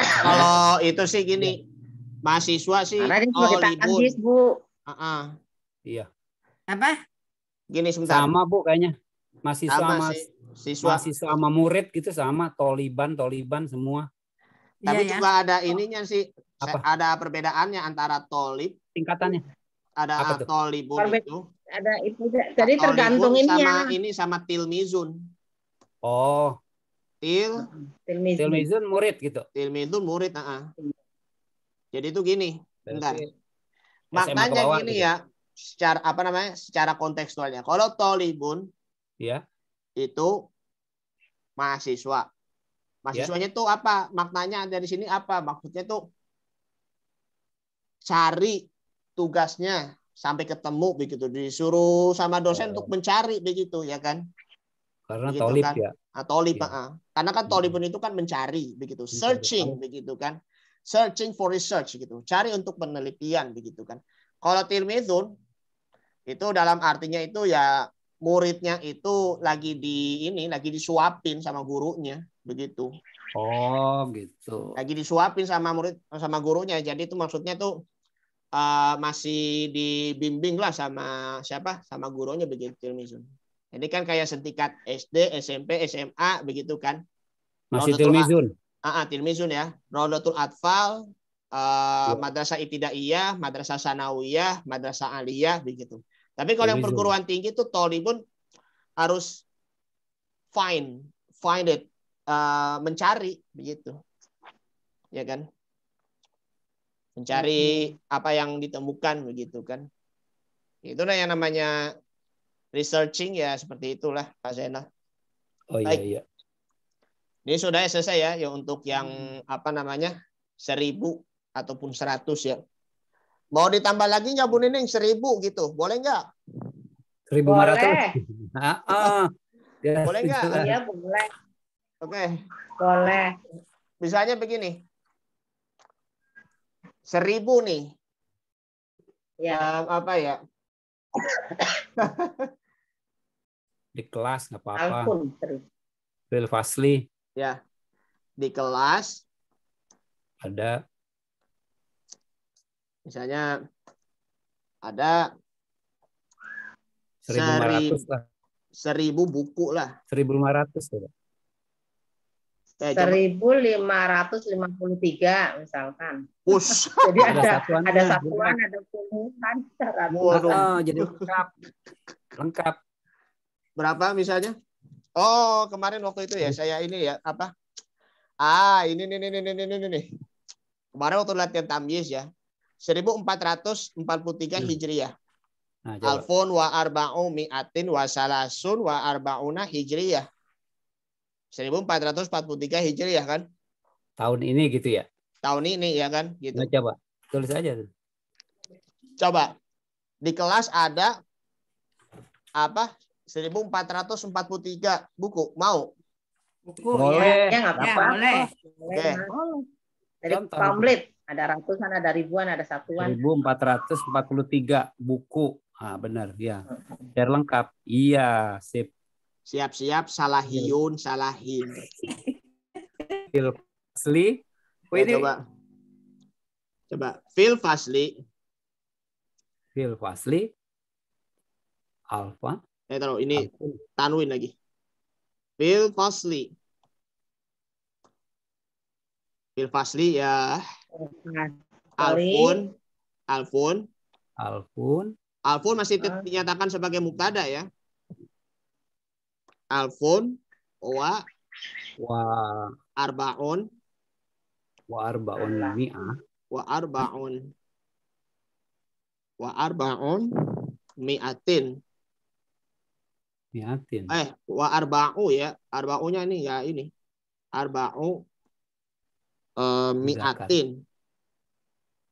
Kalau itu sih gini, mahasiswa sih Karena oh, kita libur. Habis, Bu. Uh -uh. Iya. Apa? Gini sebentar. Sama Bu kayaknya. Mahasiswa sama, mas, siswa. mahasiswa sama murid gitu sama Taliban, Taliban semua. Iya Tapi iya, juga ya? ada ininya sih. Apa? Ada perbedaannya antara tolib tingkatannya. Ada tolibun itu ada itu jadi tergantung ya. ini sama ini sama tilmizun oh til tilmizun, tilmizun murid gitu tilmizun murid nah uh -uh. jadi itu gini iya bentar maknanya gini gitu. ya secara apa namanya secara kontekstualnya kalau tolibun ya itu mahasiswa mahasiswanya itu ya. apa maknanya dari sini apa maksudnya tuh cari tugasnya sampai ketemu begitu disuruh sama dosen oh. untuk mencari begitu ya kan karena begitu, tolip kan? ya ah, tolip ya. Ah, ah. karena kan tolip iya. itu kan mencari begitu searching begitu kan searching for research gitu cari untuk penelitian begitu kan kalau tilmizun itu dalam artinya itu ya muridnya itu lagi di ini lagi disuapin sama gurunya begitu. Oh, gitu. Lagi disuapin sama murid sama gurunya. Jadi itu maksudnya tuh Eh, masih dibimbing lah sama siapa sama gurunya begitu tilmizun. Ini kan kayak setingkat SD, SMP, SMA begitu kan? Masih tilmizun. Ah, uh, ah, tilmizun ya. Rodotul atfal, uh, ya. madrasah ibtidaiyah, madrasah sanawiyah, madrasah aliyah begitu. Tapi kalau yang perguruan tinggi itu tolibun harus find find it uh, mencari begitu. Ya kan? mencari mm-hmm. apa yang ditemukan begitu kan. Itulah yang namanya researching ya seperti itulah Pak Zainal. Oh iya iya. Ini sudah ya, selesai ya, ya untuk hmm. yang apa namanya seribu ataupun seratus ya. Mau ditambah lagi nggak Bu Nining seribu gitu, boleh nggak? Seribu lima ratus. Boleh <laughs> ah, ah. nggak? Iya boleh. Oke. Okay. Boleh. Misalnya begini, seribu nih. Ya. Um, apa ya? <laughs> di kelas nggak apa-apa. Bill Fasli. Ya. Di kelas ada misalnya ada seribu seri, lah. seribu buku lah. Seribu lima ratus. Ya. 1553 eh, misalkan. Us. <laughs> jadi ada ada satuan, ada, satuan, ada puluhan. Oh, jadi lengkap. Lengkap. Berapa misalnya? Oh, kemarin waktu itu ya saya ini ya apa? Ah, ini nih nih nih nih nih nih. Kemarin waktu latihan tamyiz ya. 1443 hmm. Hijriah. Nah, Alfun wa arba'u mi'atin wa salasun wa arba'una Hijriah. 1443 Hijriah kan? Tahun ini gitu ya. Tahun ini ya kan gitu. Nah, coba tulis aja. Coba. Di kelas ada apa? 1443 buku. Mau? Buku boleh. ya. Ya, apa -apa. ya boleh. Oke. Dari pamflet ada ratusan, ada ribuan, ada satuan. 1443 buku. Ah, benar ya. Biar lengkap. Iya, sip. Siap-siap salah iya. hiun salah hin Phil fasli. Ya, coba. Coba. Phil fasli. Phil fasli. Alpha. Eh, taruh. Ini alpha. tanwin lagi. Phil fasli. Phil fasli ya. Alfun. Alfun. Alfun. Alfun masih dinyatakan sebagai mubtada ya. Alfon, wa wa arbaun wa arbaun mi'a ah. wa arbaun wa arbaun mi'atin mi'atin eh wa arba'u ya arba'unya ini ya ini arba'u uh, mi'atin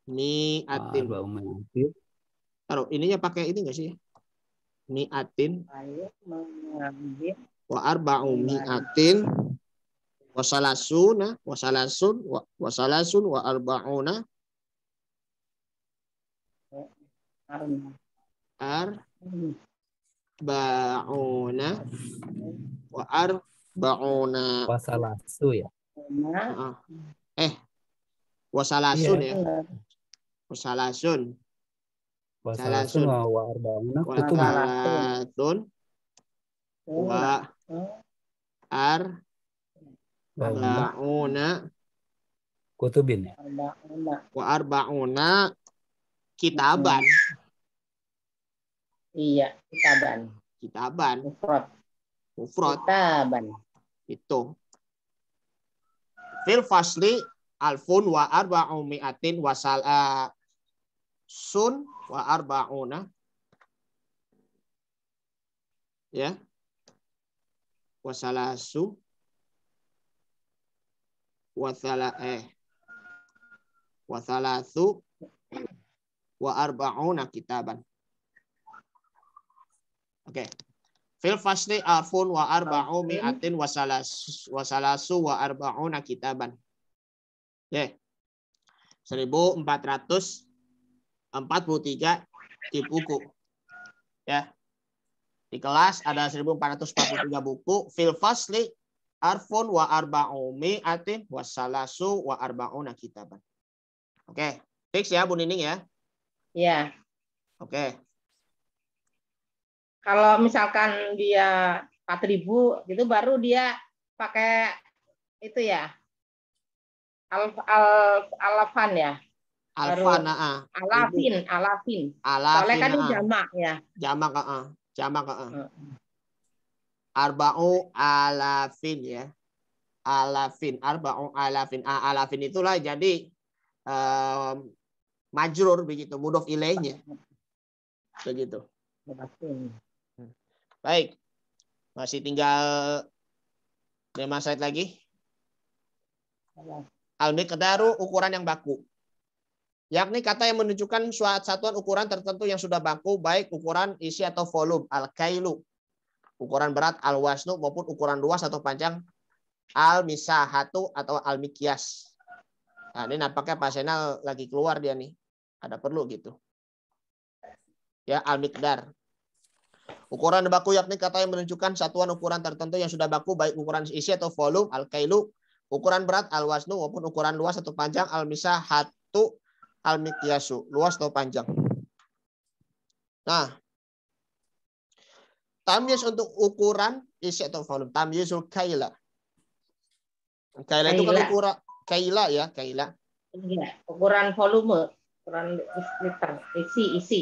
mi'atin taruh ininya pakai ini enggak sih mi'atin wa arba'u mi'atin wa salasuna wa salasun wa salasun wa arba'una ba'una wa ba'una wa salasu ya ah, ah. eh wa salasun ya iya, iya. wa salasun sun wa wa'arba'una kutubun. sun oh, wa ar ba'una kutubin. Ya? Wa arba'una kitaban. Iya, kitaban. Kitaban. Mufrad. Mufrad. Kitaban. Itu. Fil fasli alfun wa arba'u mi'atin wasal eh, sun wa arba'una ya wa salasu wa thala eh wa salasu wa arba'una kitaban oke okay. fil fasli afun wa arba'u mi'atin wa salasu wa salasu wa arba'una kitaban ya yeah. 1400 43 di buku. Ya. Di kelas ada 1443 buku. Fil fasli arfun wa arba'umi atin wa salasu wa arba'una kitaban. Oke, fix ya Bu Nining ya. Iya. Oke. Kalau misalkan dia 4000 gitu baru dia pakai itu ya. Al, al, alafan ya. Alfan, ah. Alafin, alafin. Alafin. Soalnya kan ah. jamak ya. Jamak, ah. ah. Jamak, ah. ah. Hmm. Arba'u alafin ya. Alafin, arba'u alafin. Ah, alafin itulah jadi um, majrur begitu, mudof ilainya. Begitu. Hmm. Baik. Masih tinggal lima slide lagi. al kedaru ukuran yang baku yakni kata yang menunjukkan suatu satuan ukuran tertentu yang sudah baku, baik ukuran isi atau volume, al-kailu, ukuran berat, al-wasnu, maupun ukuran luas atau panjang, al-misahatu atau al-mikyas. Nah, ini nampaknya pak senal lagi keluar dia nih. Ada perlu gitu. Ya, al-mikdar. Ukuran baku yakni kata yang menunjukkan satuan ukuran tertentu yang sudah baku, baik ukuran isi atau volume, al-kailu, ukuran berat, al-wasnu, maupun ukuran luas atau panjang, al-misahatu, al-mikyasu. Luas atau panjang. Nah, tamyiz untuk ukuran isi atau volume. Tamyizul kaila. Kaila itu kan ukuran kaila ya, kaila. Iya, ukuran volume, ukuran liter, isi isi.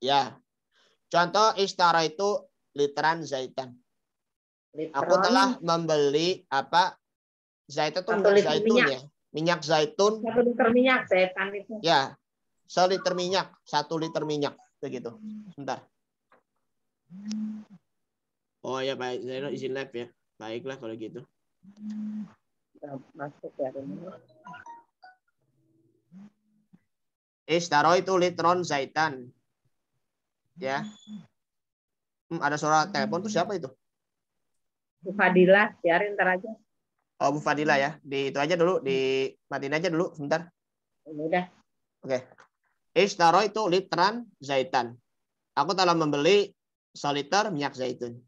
Ya. Contoh istara itu literan zaitan. Literan. Aku telah membeli apa? Zaitan itu zaitun ya minyak zaitun satu liter minyak zaitun itu ya satu liter minyak satu liter minyak begitu sebentar oh ya baik saya izin lab ya baiklah kalau gitu ya, masuk ya Istaro itu litron zaitan ya hmm, ada suara telepon tuh siapa itu Fadilah biarin ntar aja oh, Bu Fadila ya. Di itu aja dulu, di hmm. matiin aja dulu sebentar. Ya udah. Oke. Okay. Ishtaro itu literan zaitan. Aku telah membeli soliter minyak zaitun.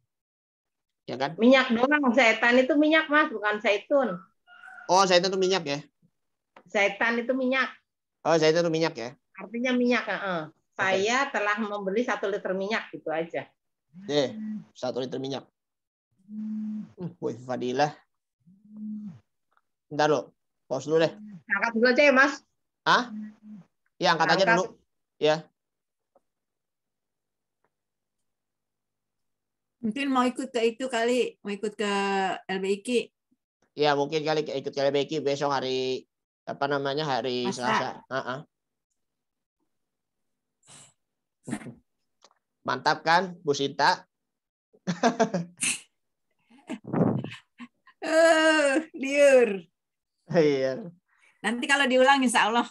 Ya kan? Minyak doang, zaitan itu minyak mas, bukan zaitun. Oh, zaitun itu minyak ya? Zaitan itu minyak. Oh, zaitun itu minyak ya? Artinya minyak. Uh Saya Okay. Saya telah membeli satu liter minyak gitu aja. Eh, satu liter minyak. Hmm, wih, Fadila. Bentar lo, pause dulu deh. Angkat dulu aja ya, Mas. Hah? Ya, angkat, angkat aja dulu. Ya. Mungkin mau ikut ke itu kali, mau ikut ke LBIK. Ya, mungkin kali ikut ke LBIK besok hari apa namanya hari Masa. Selasa. Uh -uh. Mantap kan, Bu Sinta? uh, <laughs> liur. Iya. Nanti kalau diulang insya Allah.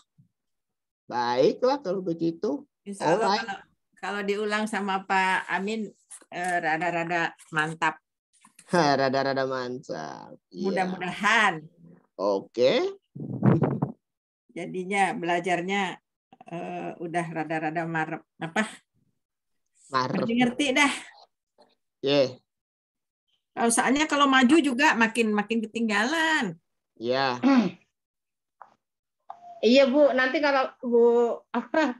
Baiklah kalau begitu. Insya Allah oh, kalau, kalau diulang sama Pak Amin rada-rada eh, mantap. Rada-rada mantap. Iya. Mudah-mudahan. Oke. Jadinya belajarnya eh, udah rada-rada marep apa? Marep. ngerti dah. Yeah. Kalau soalnya kalau maju juga makin makin ketinggalan. Iya. <clears throat> iya Bu, nanti kalau Bu apa,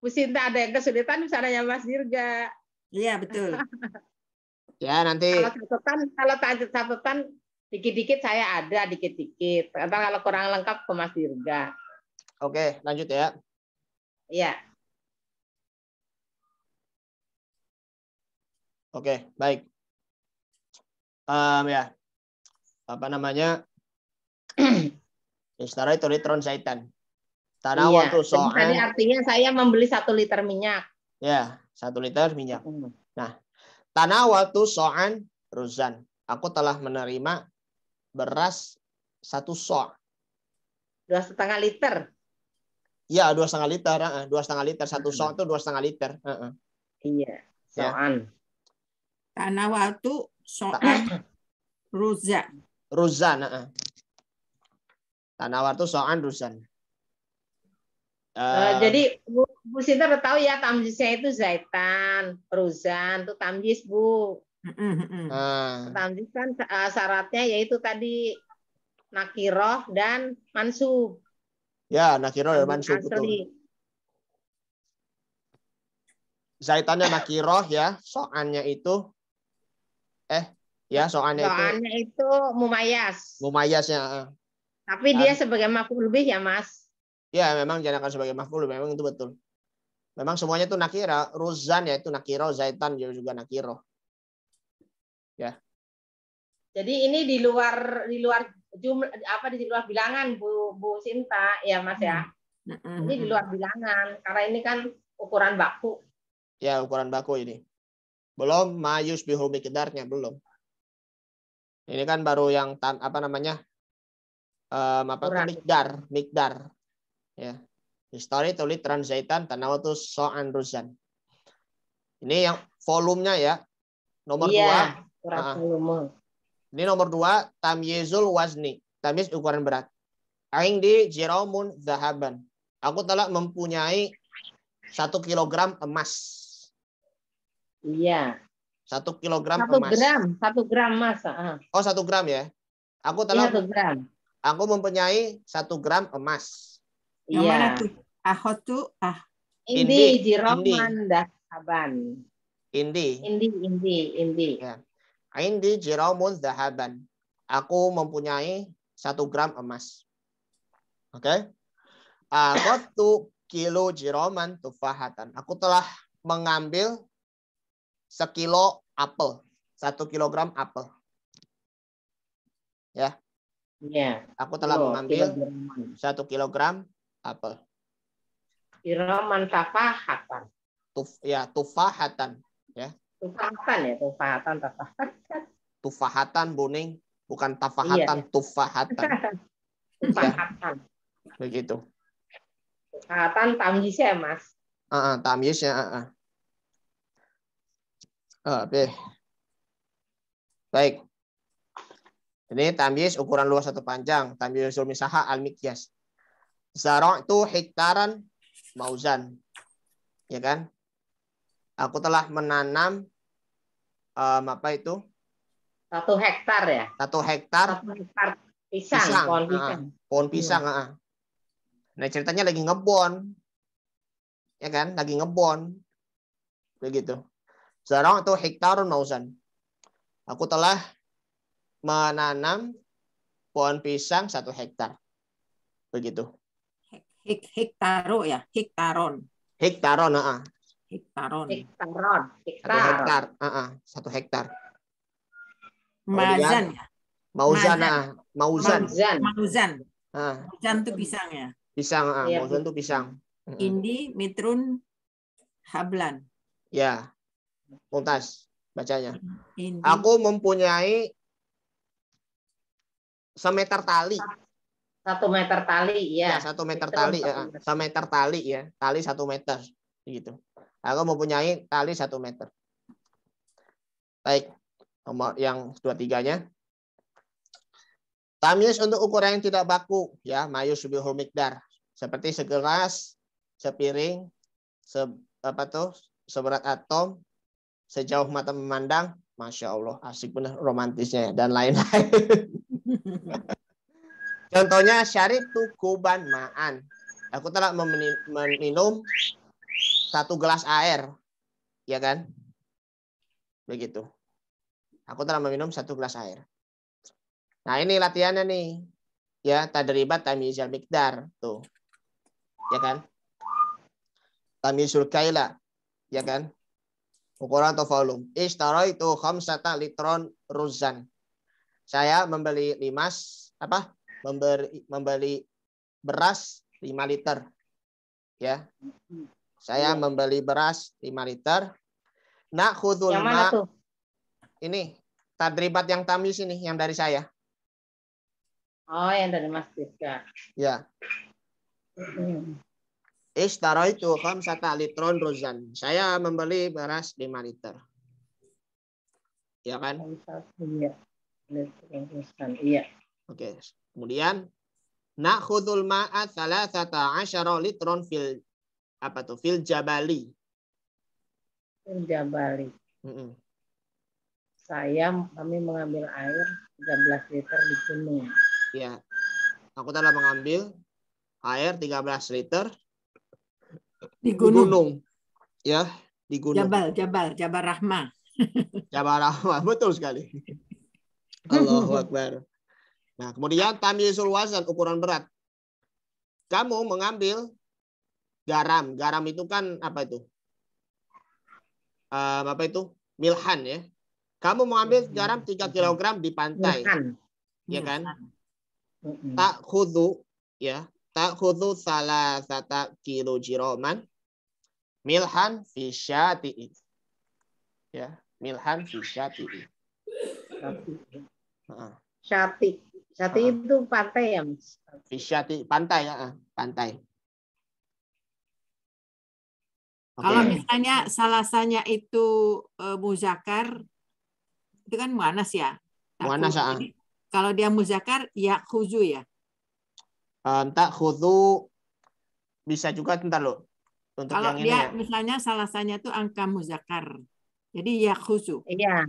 Bu Sinta ada yang kesulitan misalnya Mas Dirga. Iya betul. <laughs> ya nanti. Kalau catatan, kalau catatan dikit-dikit saya ada, dikit-dikit. Kalau kurang lengkap ke Mas Dirga. Oke, lanjut ya. Iya. Oke, baik. Um, ya, apa namanya? Istara itu litron setan. Tanah iya. waktu soal. Eh. artinya saya membeli satu liter minyak. Ya, satu liter minyak. Hmm. Nah, tanah waktu soan ruzan. Aku telah menerima beras satu so. Dua setengah liter. Ya, dua setengah liter. Dua setengah liter. Satu hmm. so itu dua setengah liter. Uh -uh. Iya, ya. soan. Ya. waktu soan <coughs> ruzan. Ruzan. Uh -uh. Tanawar itu so'an rusan. Uh, eh, eh, jadi Bu, Bu Sinta udah tahu ya tamjisnya itu zaitan, Rusan itu tamjis Bu. Uh. Tamjis kan uh, syaratnya yaitu tadi nakiroh dan mansub. Ya, nakiroh dan mansub betul. Zaitannya nakiroh ya, soannya itu eh ya soannya, soannya itu, itu mumayas. Mumayasnya. Tapi dia kan? sebagai makhluk lebih ya, Mas. Ya, memang dijadikan sebagai makhluk, memang itu betul. Memang semuanya itu nakira, ruzan ya itu nakiro, zaitan juga nakiro. Ya. Jadi ini di luar di luar jumlah apa di luar bilangan Bu Bu Sinta ya Mas ya. Hmm. Ini di luar bilangan karena ini kan ukuran baku. Ya, ukuran baku ini. Belum mayus bihumi kedarnya belum. Ini kan baru yang tan, apa namanya? um, apa itu mikdar, mikdar. Ya. Histori tulis Tanah tanawatu so ruzan. Ini yang volumenya ya. Nomor iya, dua. Uh, volume. Ini nomor dua, tamyizul wazni. Tamyiz ukuran berat. Aing di jiraumun zahaban. Aku telah mempunyai satu kilogram emas. Iya. Satu kilogram satu emas. Satu gram, satu gram emas. Ah. Oh satu gram ya. Aku telah. Iya, satu gram. Aku mempunyai satu gram emas. Yang yeah. mana tuh? Ahotu ah. Indi, indi. dahaban. Indi. Indi, indi, indi. Ya. Indi jiromun dahaban. Aku mempunyai satu gram emas. Oke. Okay? <coughs> tuh kilo jiroman tufahatan. Aku telah mengambil sekilo apel. Satu kilogram apel. Ya. Yeah. Aku telah oh, mengambil satu kilogram apel. Iraman tafahatan. Tuf, ya, tufahatan. Ya. Tufahatan ya, tufahatan, tafahatan. Tufahatan, Buning. Bukan iya, tafahatan, yeah. tufahatan. <laughs> tufahatan. Ya. Begitu. Tufahatan tamisnya ya, Mas. Uh, uh, tamyiznya. Uh, uh. Oke. Okay. Baik. Ini tamyiz ukuran luas atau panjang, tamyizul misaha al mikyas. Zara'tu hektaran mauzan. Ya kan? Aku telah menanam um, apa itu? Satu hektar ya. Satu hektar. Satu hektar pisang, pisang. pohon ah, iya. pisang. Ah, pohon pisang, ah. Nah, ceritanya lagi ngebon. Ya kan? Lagi ngebon. Begitu. Zara'tu hektaran mauzan. Aku telah menanam pohon pisang satu hektar. Begitu. Hek, hektaro ya, hektaron. Hektaron, uh -uh. Hektaron. Hektaron. Hektar. Satu hektar, uh -uh. satu hektar. Mazan ya. Mauzan, ah. Mauzan. Mauzan. Mauzan. Mauzan itu pisang ya. Pisang, ah. Ya. Mauzan itu pisang. Indi mitrun hablan. Ya. Tuntas bacanya. Indi. Aku mempunyai semeter tali. Satu meter tali, ya. ya satu meter tali, ya. semeter tali ya, tali satu meter, gitu. Aku mau mempunyai tali satu meter. Baik, nomor yang dua tiganya. Tamis untuk ukuran yang tidak baku, ya, Mayu subihul mikdar. Seperti segelas, sepiring, se, apa tuh, seberat atom, sejauh mata memandang, Masya Allah, asik benar romantisnya ya, dan lain-lain. <laughs> <laughs> Contohnya syarif tuh kuban ma'an. Aku telah meminum satu gelas air. Ya kan? Begitu. Aku telah meminum satu gelas air. Nah, ini latihannya nih. Ya, tadribat tamizal mikdar tuh. Ya kan? Tamizul kaila. Ya kan? Ukuran atau volume. tuh khamsata litron ruzan saya membeli limas apa memberi membeli beras 5 liter ya saya ya. membeli beras 5 liter nak khudul yang mana tuh? ini tadribat yang tamis ini yang dari saya oh yang dari Mas Rizka ya itu hmm. Istaraitu khamsata litron rozan. Saya membeli beras 5 liter. Ya kan? Iya. Iya. Oke. Okay. Kemudian nakhudul ma'a thalathata asyara litron fil apa tuh? Fil jabali. Fil jabali. Mm hmm Saya kami mengambil air 13 liter di gunung. Iya. Aku telah mengambil air 13 liter di gunung. Di gunung. Ya, di gunung. Jabal, Jabal, Jabal Rahma. Jabal Rahma, betul sekali. <laughs> Allahu mm-hmm. Akbar. Nah, kemudian tamyisul wazan ukuran berat. Kamu mengambil garam. Garam itu kan apa itu? Um, apa itu? Milhan ya. Kamu mengambil mm-hmm. garam 3 kg di pantai. Milhan. Ya kan? Mm-hmm. Tak khudu ya. Tak khudu salah satu kilo jiroman. Milhan fisyati, Ya. Milhan fisyati. Syati. Syati uh. itu pantai ya, Mas? Syati pantai ya, pantai. Okay. Kalau misalnya salasanya itu uh, e, muzakar, itu kan muanas ya? Muanas ya. Kalau dia muzakar, ya khuzu ya? tak khuzu bisa juga ntar lo. Untuk kalau yang dia ini, ya. misalnya salasanya itu angka muzakar. Jadi ya khuzu. Iya.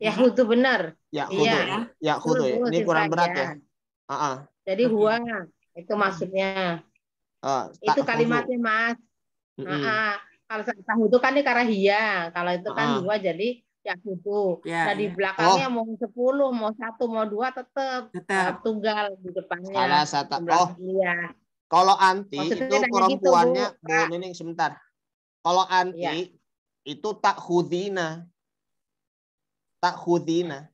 Yahudu benar. Yahudu. Iya. Yahudu. Ya. Ini kurang berat ya. Uh -uh. Jadi hua itu hmm. maksudnya. Uh, itu kalimatnya mas. Mm -hmm. uh -uh. Kalau tahudu kan ini hia. Kalau itu kan uh -uh. huwa jadi Yahudu. Ya, nah di ya. belakangnya oh. mau sepuluh, mau satu, mau dua tetap, tetap. tunggal di depannya. Salah satu. Oh. Iya. Kalau anti Maksudnya itu perempuannya, gitu, Bu Nining sebentar. Kalau anti ya. itu tak hudina tak hudina.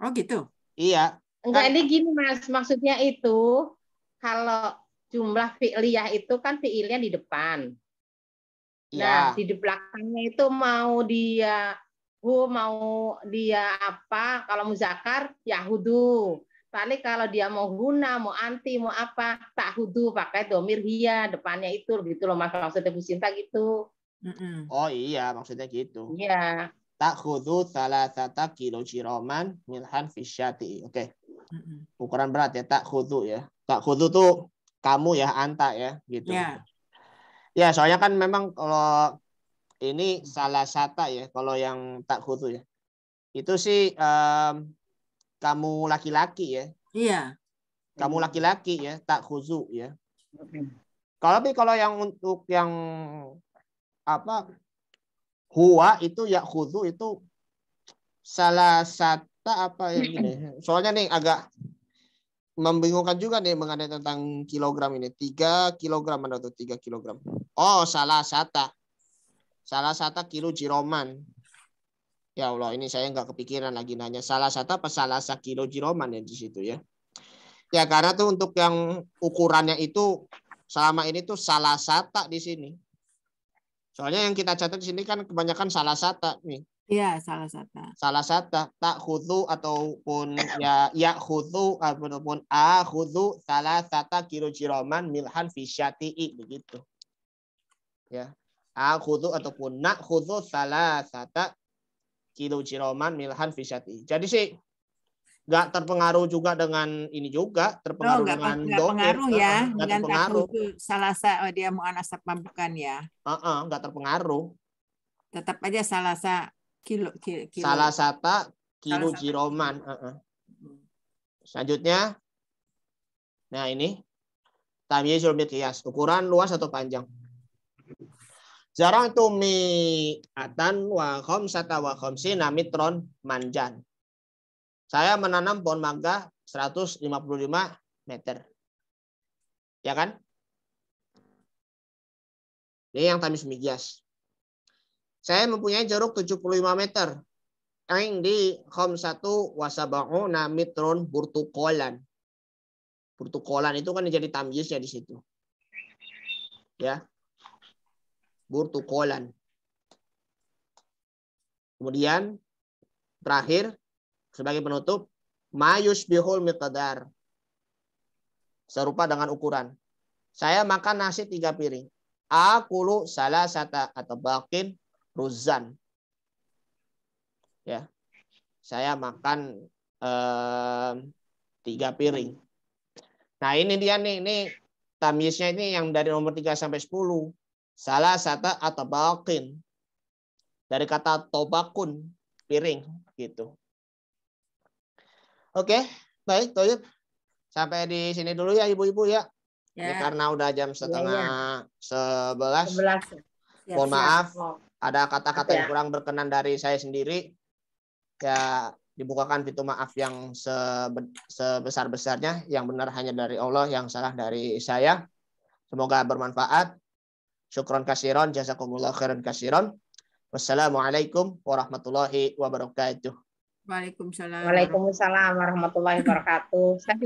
Oh gitu. Iya. Enggak kan, ini gini Mas, maksudnya itu kalau jumlah fi'liyah itu kan fi'ilnya di depan. Iya. Nah, di belakangnya itu mau dia hu mau dia apa? Kalau muzakar yahudu. Tapi kalau dia mau guna, mau anti, mau apa, tak hudu pakai domir hia depannya itu gitu loh mas maksudnya Bu Sinta gitu. Oh iya maksudnya gitu. Iya takhudhu thalathata kilo jiraman milhan fisyati. Oke. Okay. Ukuran berat ya takhudhu ya. Takhudhu tuh kamu ya anta ya gitu. Yeah. Ya, soalnya kan memang kalau ini salah sata ya kalau yang tak khutu ya. Itu sih um, kamu laki-laki ya. Iya. Kamu laki-laki ya, tak khuzu ya. Kalau tapi kalau yang untuk yang apa Huwa itu ya khudu itu salah sata apa ya ini? <clears throat> Soalnya nih agak membingungkan juga nih mengenai tentang kilogram ini. Tiga kilogram atau tiga kilogram? Oh salah sata. Salah sata kilo jiroman. Ya Allah, ini saya nggak kepikiran lagi nanya. Salah satu apa salah satu kilo jiroman ya di situ ya. Ya karena tuh untuk yang ukurannya itu selama ini tuh salah sata di sini. Soalnya yang kita catat di sini kan kebanyakan salah sata nih. Iya, salah sata. Salah sata, tak khudu ataupun ya ya khudu ataupun a khudu salah sata kilo jiroman milhan fisyati'i begitu. Ya. A khudu ataupun nak khudu salah sata kilo jiroman milhan fisyati'i. Jadi sih nggak terpengaruh juga dengan ini juga terpengaruh oh, dengan gak pengaruh ya nggak terpengaruh salah satu oh, dia mau anak bukan ya uh-uh, nggak terpengaruh tetap aja salah satu kilo, kilo, kilo. salah satu kilo jiroman uh-uh. Hmm. selanjutnya nah ini tamyizul kias ukuran luas atau panjang jarang tumi atan wa sata wa khomsina mitron manjan saya menanam pohon mangga 155 meter. Ya kan? Ini yang Tamis Migas. Saya mempunyai jeruk 75 meter. Yang di home 1 wasabauna mitron burtukolan. Burtukolan itu kan jadi tamisnya di situ. Ya. Burtukolan. Kemudian terakhir sebagai penutup mayus bihul miqdar serupa dengan ukuran. Saya makan nasi tiga piring. Akulu salah sata atau bakin ruzan. Ya, saya makan eh, tiga piring. Nah ini dia nih, ini tamisnya ini yang dari nomor tiga sampai sepuluh. Salah sata atau bakin. Dari kata tobakun, piring gitu. Oke, baik, Toyib. Sampai di sini dulu ya ibu-ibu ya. ya. karena udah jam iya, setengah iya. sebelas. Ya, ya. Ya, Mohon siap. maaf, ada kata-kata yang ya. kurang berkenan dari saya sendiri. Ya, dibukakan pintu maaf yang sebesar-besarnya, yang benar hanya dari Allah, yang salah dari saya. Semoga bermanfaat. Syukron kasiron, jazakumullah khairan kasiron. Wassalamualaikum warahmatullahi wabarakatuh. Waalaikumsalam. Waalaikumsalam warahmatullahi wabarakatuh.